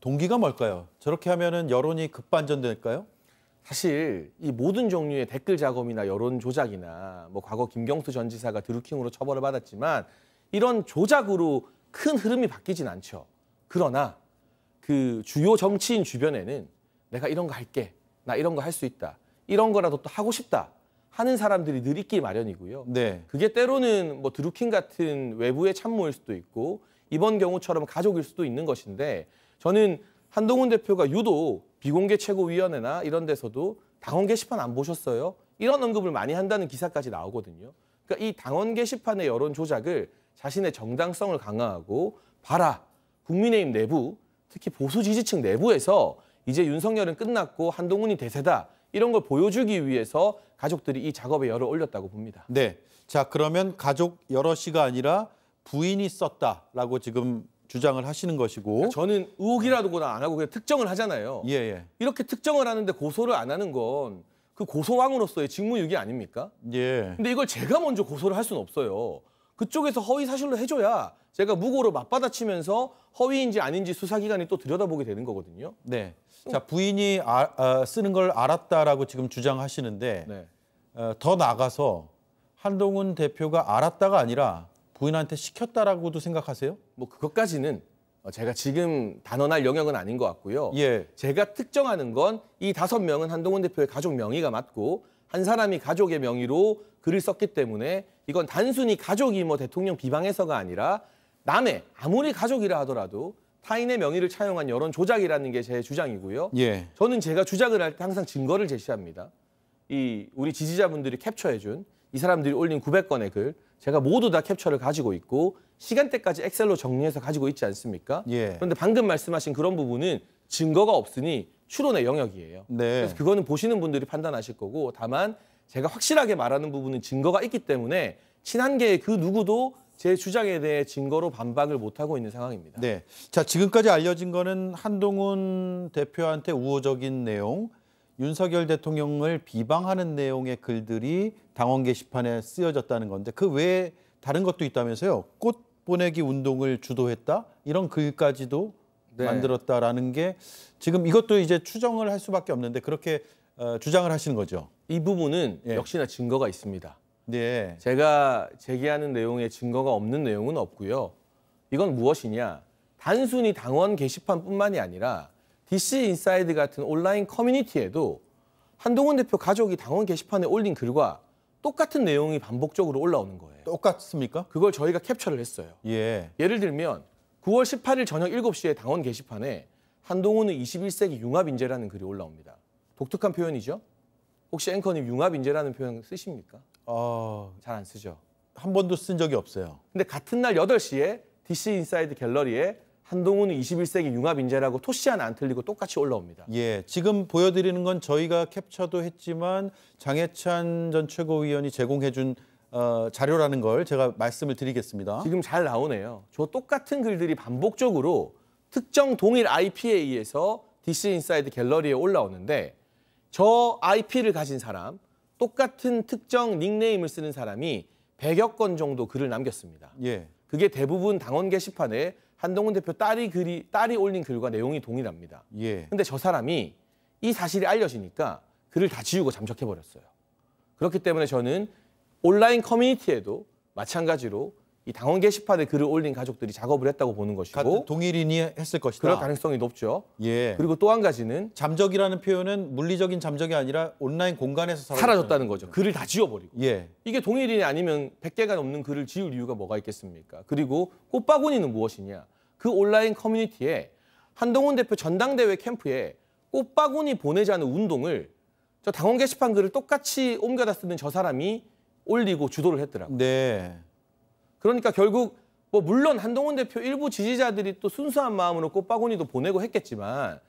동기가 뭘까요? 저렇게 하면은 여론이 급반전될까요? 사실 이 모든 종류의 댓글 작업이나 여론 조작이나 뭐 과거 김경수 전 지사가 드루킹으로 처벌을 받았지만 이런 조작으로 큰 흐름이 바뀌진 않죠. 그러나 그 주요 정치인 주변에는 내가 이런 거 할게. 나 이런 거 할 수 있다. 이런 거라도 또 하고 싶다. 하는 사람들이 늘 있기 마련이고요. 네. 그게 때로는 뭐 드루킹 같은 외부의 참모일 수도 있고 이번 경우처럼 가족일 수도 있는 것인데 저는 한동훈 대표가 유도 비공개 최고위원회나 이런 데서도 당원 게시판 안 보셨어요? 이런 언급을 많이 한다는 기사까지 나오거든요. 그러니까 이 당원 게시판의 여론 조작을 자신의 정당성을 강화하고 봐라 국민의힘 내부 특히 보수 지지층 내부에서 이제 윤석열은 끝났고 한동훈이 대세다 이런 걸 보여주기 위해서 가족들이 이 작업에 열을 올렸다고 봅니다. 네. 자, 그러면 가족 여럿이가 아니라 부인이 썼다라고 지금 주장을 하시는 것이고 그러니까 저는 의혹이라도 안 하고 그냥 특정을 하잖아요. 예, 예. 이렇게 특정을 하는데 고소를 안 하는 건 그 고소왕으로서의 직무유기 아닙니까? 예. 근데 이걸 제가 먼저 고소를 할 수는 없어요. 그쪽에서 허위 사실로 해줘야 제가 무고로 맞받아치면서 허위인지 아닌지 수사기관이 또 들여다보게 되는 거거든요. 네. 자 부인이 아, 아, 쓰는 걸 알았다라고 지금 주장하시는데 네. 어, 더 나가서 한동훈 대표가 알았다가 아니라 부인한테 시켰다라고도 생각하세요? 뭐 그것까지는 어, 제가 지금 단언할 영역은 아닌 것 같고요. 예. 제가 특정하는 건 이 다섯 명은 한동훈 대표의 가족 명의가 맞고 한 사람이 가족의 명의로 글을 썼기 때문에 이건 단순히 가족이 뭐 대통령 비방해서가 아니라 남의 아무리 가족이라 하더라도 타인의 명의를 차용한 여론 조작이라는 게 제 주장이고요. 예. 저는 제가 주장을 할 때 항상 증거를 제시합니다. 이 우리 지지자분들이 캡처해준 이 사람들이 올린 900건의 글 제가 모두 다 캡처를 가지고 있고 시간대까지 엑셀로 정리해서 가지고 있지 않습니까? 예. 그런데 방금 말씀하신 그런 부분은 증거가 없으니 추론의 영역이에요. 네. 그래서 그거는 보시는 분들이 판단하실 거고 다만 제가 확실하게 말하는 부분은 증거가 있기 때문에 친한계의 그 누구도 제 주장에 대해 증거로 반박을 못하고 있는 상황입니다. 네. 자, 지금까지 알려진 거는 한동훈 대표한테 우호적인 내용, 윤석열 대통령을 비방하는 내용의 글들이 당원 게시판에 쓰여졌다는 건데 그 외에 다른 것도 있다면서요. 꽃 보내기 운동을 주도했다? 이런 글까지도 네. 만들었다라는 게 지금 이것도 이제 추정을 할 수밖에 없는데 그렇게 어, 주장을 하시는 거죠. 이 부분은 예. 역시나 증거가 있습니다. 네. 제가 제기하는 내용에 증거가 없는 내용은 없고요. 이건 무엇이냐? 단순히 당원 게시판뿐만이 아니라 DC 인사이드 같은 온라인 커뮤니티에도 한동훈 대표 가족이 당원 게시판에 올린 글과 똑같은 내용이 반복적으로 올라오는 거예요. 똑같습니까? 그걸 저희가 캡처를 했어요. 예. 예를 들면 9월 18일 저녁 7시에 당원 게시판에 한동훈은 21세기 융합 인재라는 글이 올라옵니다. 독특한 표현이죠? 혹시 앵커님 융합 인재라는 표현 쓰십니까? 어, 잘 안 쓰죠. 한 번도 쓴 적이 없어요. 근데 같은 날 8시에 DC 인사이드 갤러리에 한동훈 21세기 융합 인재라고 토시 안안 틀리고 똑같이 올라옵니다. 예, 지금 보여드리는 건 저희가 캡처도 했지만 장해찬 전 최고위원이 제공해준 어, 자료라는 걸 제가 말씀을 드리겠습니다. 지금 잘 나오네요. 저 똑같은 글들이 반복적으로 특정 동일 IP에 의해서 DC 인사이드 갤러리에 올라오는데 저 IP를 가진 사람, 똑같은 특정 닉네임을 쓰는 사람이 100여 건 정도 글을 남겼습니다. 예. 그게 대부분 당원 게시판에 한동훈 대표 딸이 글이 딸이 올린 글과 내용이 동일합니다. 예. 근데 저 사람이 이 사실이 알려지니까 글을 다 지우고 잠적해 버렸어요. 그렇기 때문에 저는 온라인 커뮤니티에도 마찬가지로 이 당원 게시판에 글을 올린 가족들이 작업을 했다고 보는 것이고 동일인이 했을 것이다. 그럴 가능성이 높죠. 예. 그리고 또 한 가지는 잠적이라는 표현은 물리적인 잠적이 아니라 온라인 공간에서 사라졌다는 거죠. 글을 다 지워버리고. 예. 이게 동일인이 아니면 100개가 넘는 글을 지울 이유가 뭐가 있겠습니까? 그리고 꽃바구니는 무엇이냐? 그 온라인 커뮤니티에 한동훈 대표 전당대회 캠프에 꽃바구니 보내자는 운동을 저 당원 게시판 글을 똑같이 옮겨다 쓰는 저 사람이 올리고 주도를 했더라고요. 네. 그러니까 결국 뭐 물론 한동훈 대표 일부 지지자들이 또 순수한 마음으로 꽃바구니도 보내고 했겠지만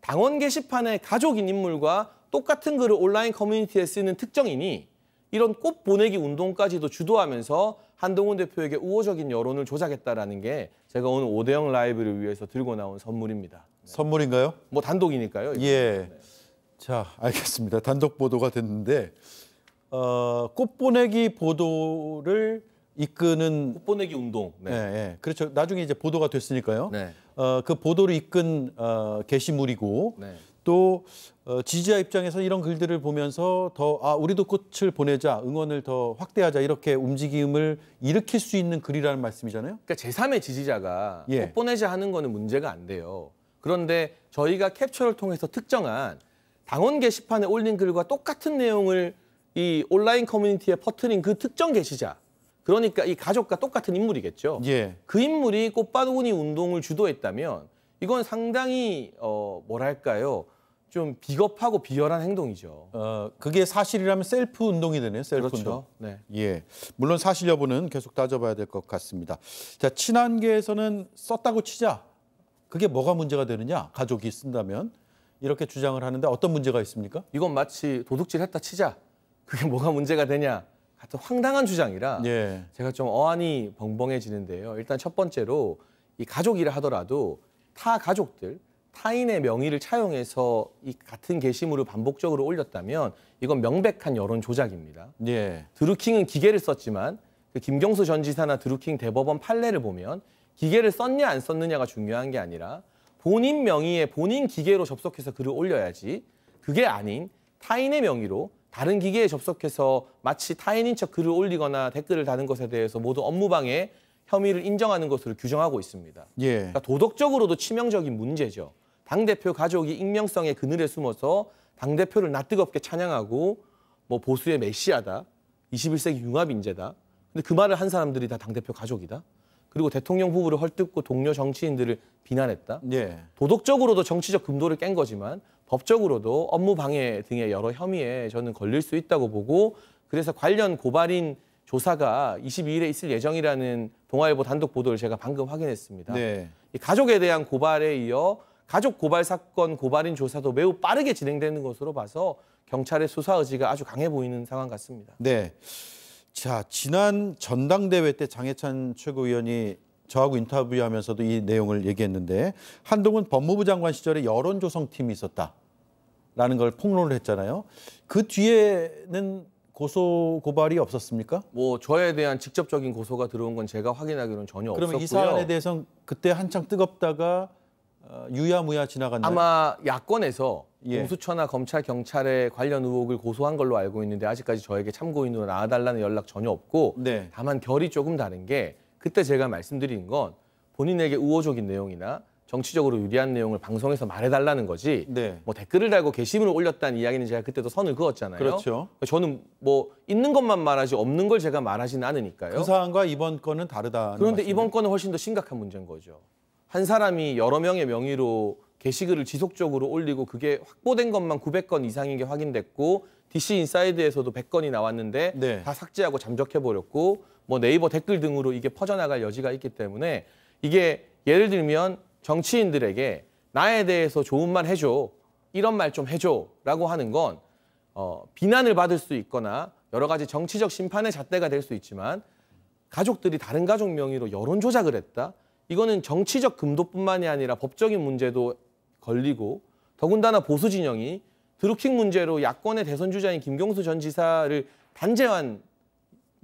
당원 게시판에 가족인 인물과 똑같은 글을 온라인 커뮤니티에 쓰는 특정인이 이런 꽃 보내기 운동까지도 주도하면서 한동훈 대표에게 우호적인 여론을 조작했다라는 게 제가 오늘 오대영 라이브를 위해서 들고 나온 선물입니다. 네. 선물인가요? 뭐 단독이니까요. 이번 예. 네. 자, 알겠습니다. 단독 보도가 됐는데 어, 꽃 보내기 보도를 이끄는 꽃보내기 운동. 네. 네, 네. 그렇죠. 나중에 이제 보도가 됐으니까요. 네. 어, 그 보도를 이끈 어, 게시물이고 네. 또 어, 지지자 입장에서 이런 글들을 보면서 더 아, 우리도 꽃을 보내자, 응원을 더 확대하자 이렇게 움직임을 일으킬 수 있는 글이라는 말씀이잖아요. 그러니까 제3의 지지자가 예. 꽃 보내자 하는 거는 문제가 안 돼요. 그런데 저희가 캡처를 통해서 특정한 당원 게시판에 올린 글과 똑같은 내용을 이 온라인 커뮤니티에 퍼트린 그 특정 게시자 그러니까 이 가족과 똑같은 인물이겠죠. 예. 그 인물이 꽃바구니 운동을 주도했다면 이건 상당히 어 뭐랄까요? 좀 비겁하고 비열한 행동이죠. 어, 그게 사실이라면 셀프 운동이 되네요. 셀프 그렇죠. 운동. 네. 예. 물론 사실 여부는 계속 따져봐야 될 것 같습니다. 자, 친한계에서는 썼다고 치자. 그게 뭐가 문제가 되느냐? 가족이 쓴다면 이렇게 주장을 하는데 어떤 문제가 있습니까? 이건 마치 도둑질했다 치자. 그게 뭐가 문제가 되냐? 같은 황당한 주장이라 예. 제가 좀 어안이 벙벙해지는데요. 일단 첫 번째로 이 가족이라 하더라도 타 가족들 타인의 명의를 차용해서 이 같은 게시물을 반복적으로 올렸다면 이건 명백한 여론 조작입니다. 예. 드루킹은 기계를 썼지만 그 김경수 전 지사나 드루킹 대법원 판례를 보면 기계를 썼냐 안 썼느냐가 중요한 게 아니라 본인 명의의 본인 기계로 접속해서 글을 올려야지 그게 아닌 타인의 명의로 다른 기계에 접속해서 마치 타인인 척 글을 올리거나 댓글을 다는 것에 대해서 모두 업무방해 혐의를 인정하는 것으로 규정하고 있습니다. 예. 그러니까 도덕적으로도 치명적인 문제죠. 당대표 가족이 익명성의 그늘에 숨어서 당대표를 낯뜨겁게 찬양하고 뭐 보수의 메시아다, 21세기 융합인재다. 근데 그 말을 한 사람들이 다 당대표 가족이다. 그리고 대통령 후보를 헐뜯고 동료 정치인들을 비난했다. 예. 도덕적으로도 정치적 금도를 깬 거지만 법적으로도 업무 방해 등의 여러 혐의에 저는 걸릴 수 있다고 보고 그래서 관련 고발인 조사가 22일에 있을 예정이라는 동아일보 단독 보도를 제가 방금 확인했습니다. 네. 가족에 대한 고발에 이어 가족 고발 사건 고발인 조사도 매우 빠르게 진행되는 것으로 봐서 경찰의 수사 의지가 아주 강해 보이는 상황 같습니다. 네. 자, 지난 전당대회 때 장해찬 최고위원이 저하고 인터뷰하면서도 이 내용을 얘기했는데 한동훈 법무부 장관 시절에 여론조성팀이 있었다라는 걸 폭로를 했잖아요. 그 뒤에는 고소 고발이 없었습니까? 뭐 저에 대한 직접적인 고소가 들어온 건 제가 확인하기로는 전혀 그러면 없었고요. 그러면 이 사안에 대해서 그때 한창 뜨겁다가 어, 유야무야 지나갔나요? 아마 야권에서 예. 공수처나 검찰 경찰에 관련 의혹을 고소한 걸로 알고 있는데 아직까지 저에게 참고인으로 나와달라는 연락 전혀 없고 네. 다만 결이 조금 다른 게 그때 제가 말씀드린 건 본인에게 우호적인 내용이나 정치적으로 유리한 내용을 방송에서 말해달라는 거지 네. 뭐 댓글을 달고 게시물을 올렸다는 이야기는 제가 그때도 선을 그었잖아요. 그렇죠. 저는 뭐 있는 것만 말하지 없는 걸 제가 말하지는 않으니까요. 그 사안과 이번 건은 다르다. 그런데 말씀이 이번 건은 훨씬 더 심각한 문제인 거죠. 한 사람이 여러 명의 명의로 게시글을 지속적으로 올리고 그게 확보된 것만 900건 이상인 게 확인됐고 DC 인사이드에서도 100건이 나왔는데 네. 다 삭제하고 잠적해 버렸고 뭐 네이버 댓글 등으로 이게 퍼져나갈 여지가 있기 때문에 이게 예를 들면 정치인들에게 나에 대해서 좋은 말 해줘 이런 말 좀 해줘라고 하는 건 어, 비난을 받을 수 있거나 여러 가지 정치적 심판의 잣대가 될 수 있지만 가족들이 다른 가족 명의로 여론 조작을 했다. 이거는 정치적 금도뿐만이 아니라 법적인 문제도 걸리고 더군다나 보수 진영이 드루킹 문제로 야권의 대선 주자인 김경수 전 지사를 단죄한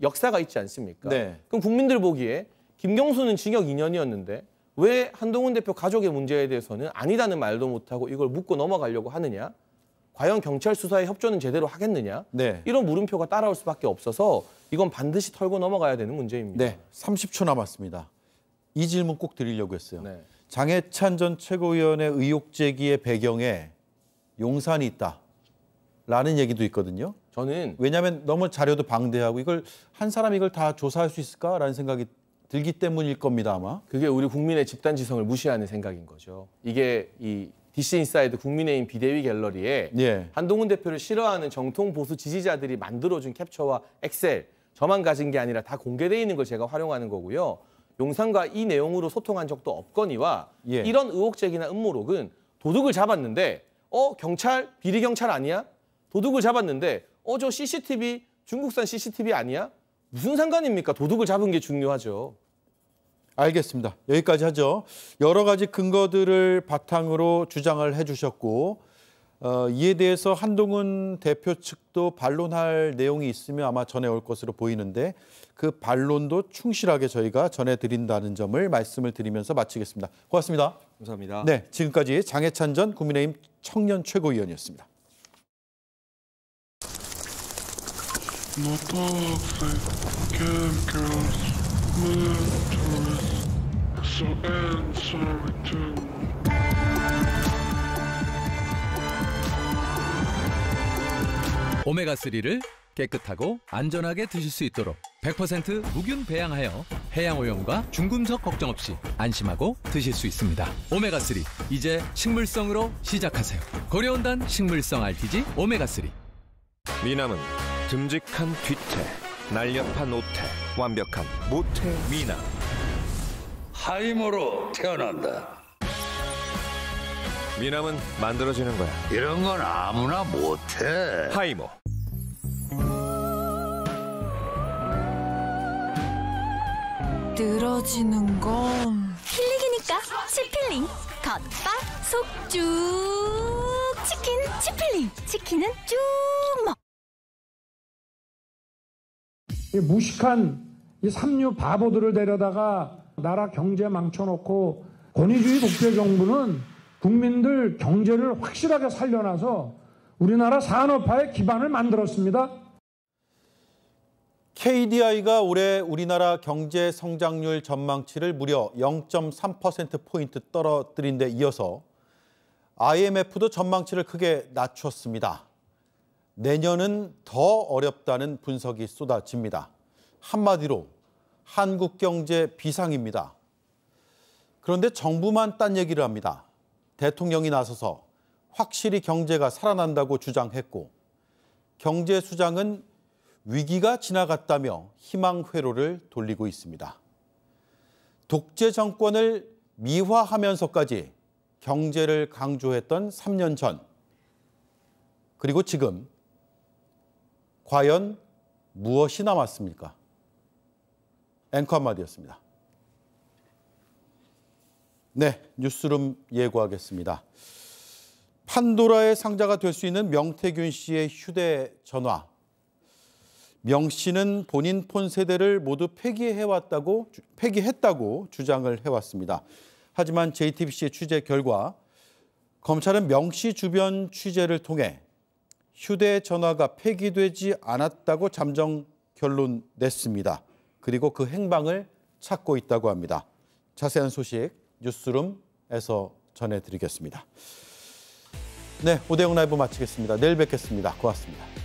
역사가 있지 않습니까? 네. 그럼 국민들 보기에 김경수는 징역 2년이었는데 왜 한동훈 대표 가족의 문제에 대해서는 아니다는 말도 못하고 이걸 묻고 넘어가려고 하느냐? 과연 경찰 수사에 협조는 제대로 하겠느냐? 네. 이런 물음표가 따라올 수밖에 없어서 이건 반드시 털고 넘어가야 되는 문제입니다. 네, 30초 남았습니다. 이 질문 꼭 드리려고 했어요. 네. 장해찬 전 최고위원의 의혹 제기의 배경에 용산이 있다라는 얘기도 있거든요. 저는 왜냐하면 너무 자료도 방대하고 이걸 한 사람이 이걸 다 조사할 수 있을까라는 생각이 들기 때문일 겁니다 아마. 그게 우리 국민의 집단 지성을 무시하는 생각인 거죠. 이게 이 디시 인사이드 국민의힘 비대위 갤러리에 예. 한동훈 대표를 싫어하는 정통 보수 지지자들이 만들어준 캡처와 엑셀 저만 가진 게 아니라 다 공개돼 있는 걸 제가 활용하는 거고요. 용산과 이 내용으로 소통한 적도 없거니와 예. 이런 의혹 제기나 음모록은 도둑을 잡았는데 어 경찰 비리 경찰 아니야? 도둑을 잡았는데 어저 CCTV 중국산 CCTV 아니야? 무슨 상관입니까? 도둑을 잡은 게 중요하죠. 알겠습니다. 여기까지 하죠. 여러 가지 근거들을 바탕으로 주장을 해주셨고 어, 이에 대해서 한동훈 대표 측도 반론할 내용이 있으면 아마 전해올 것으로 보이는데 그 반론도 충실하게 저희가 전해드린다는 점을 말씀을 드리면서 마치겠습니다. 고맙습니다. 감사합니다. 네, 지금까지 장해찬 전 국민의힘 청년 최고위원이었습니다. No toxic chemicals, mentors, so a n s o r r too. 오메가3를 깨끗하고 안전하게 드실 수 있도록 100% 무균 배양하여 해양 오염과 중금속 걱정 없이 안심하고 드실 수 있습니다. 오메가3 이제 식물성으로 시작하세요. 고려온단 식물성 RTG 오메가3 미남은 듬직한 뒤태, 날렵한 오태, 완벽한 모태 미남. 하이모로 태어난다. 미남은 만들어지는 거야. 이런 건 아무나 못해. 하이모. 늘어지는 건 필링이니까 치필링 겉바 속쭉 치킨 치필링 치킨은 쭉 먹. 이 무식한 이 삼류 바보들을 데려다가 나라 경제 망쳐놓고 권위주의 독재 정부는 국민들 경제를 확실하게 살려놔서 우리나라 산업화의 기반을 만들었습니다. KDI가 올해 우리나라 경제 성장률 전망치를 무려 0.3%포인트 떨어뜨린 데 이어서 IMF도 전망치를 크게 낮췄습니다. 내년은 더 어렵다는 분석이 쏟아집니다. 한마디로 한국 경제 비상입니다. 그런데 정부만 딴 얘기를 합니다. 대통령이 나서서 확실히 경제가 살아난다고 주장했고 경제수장은 위기가 지나갔다며 희망 회로를 돌리고 있습니다. 독재 정권을 미화하면서까지 경제를 강조했던 3년 전 그리고 지금 과연 무엇이 남았습니까? 앵커 한마디였습니다. 네, 뉴스룸 예고하겠습니다. 판도라의 상자가 될 수 있는 명태균 씨의 휴대전화. 명 씨는 본인 폰 세대를 모두 폐기해왔다고, 폐기했다고 주장을 해왔습니다. 하지만 JTBC의 취재 결과 검찰은 명 씨 주변 취재를 통해 휴대전화가 폐기되지 않았다고 잠정 결론 냈습니다. 그리고 그 행방을 찾고 있다고 합니다. 자세한 소식 뉴스룸에서 전해드리겠습니다. 네, 오대영 라이브 마치겠습니다. 내일 뵙겠습니다. 고맙습니다.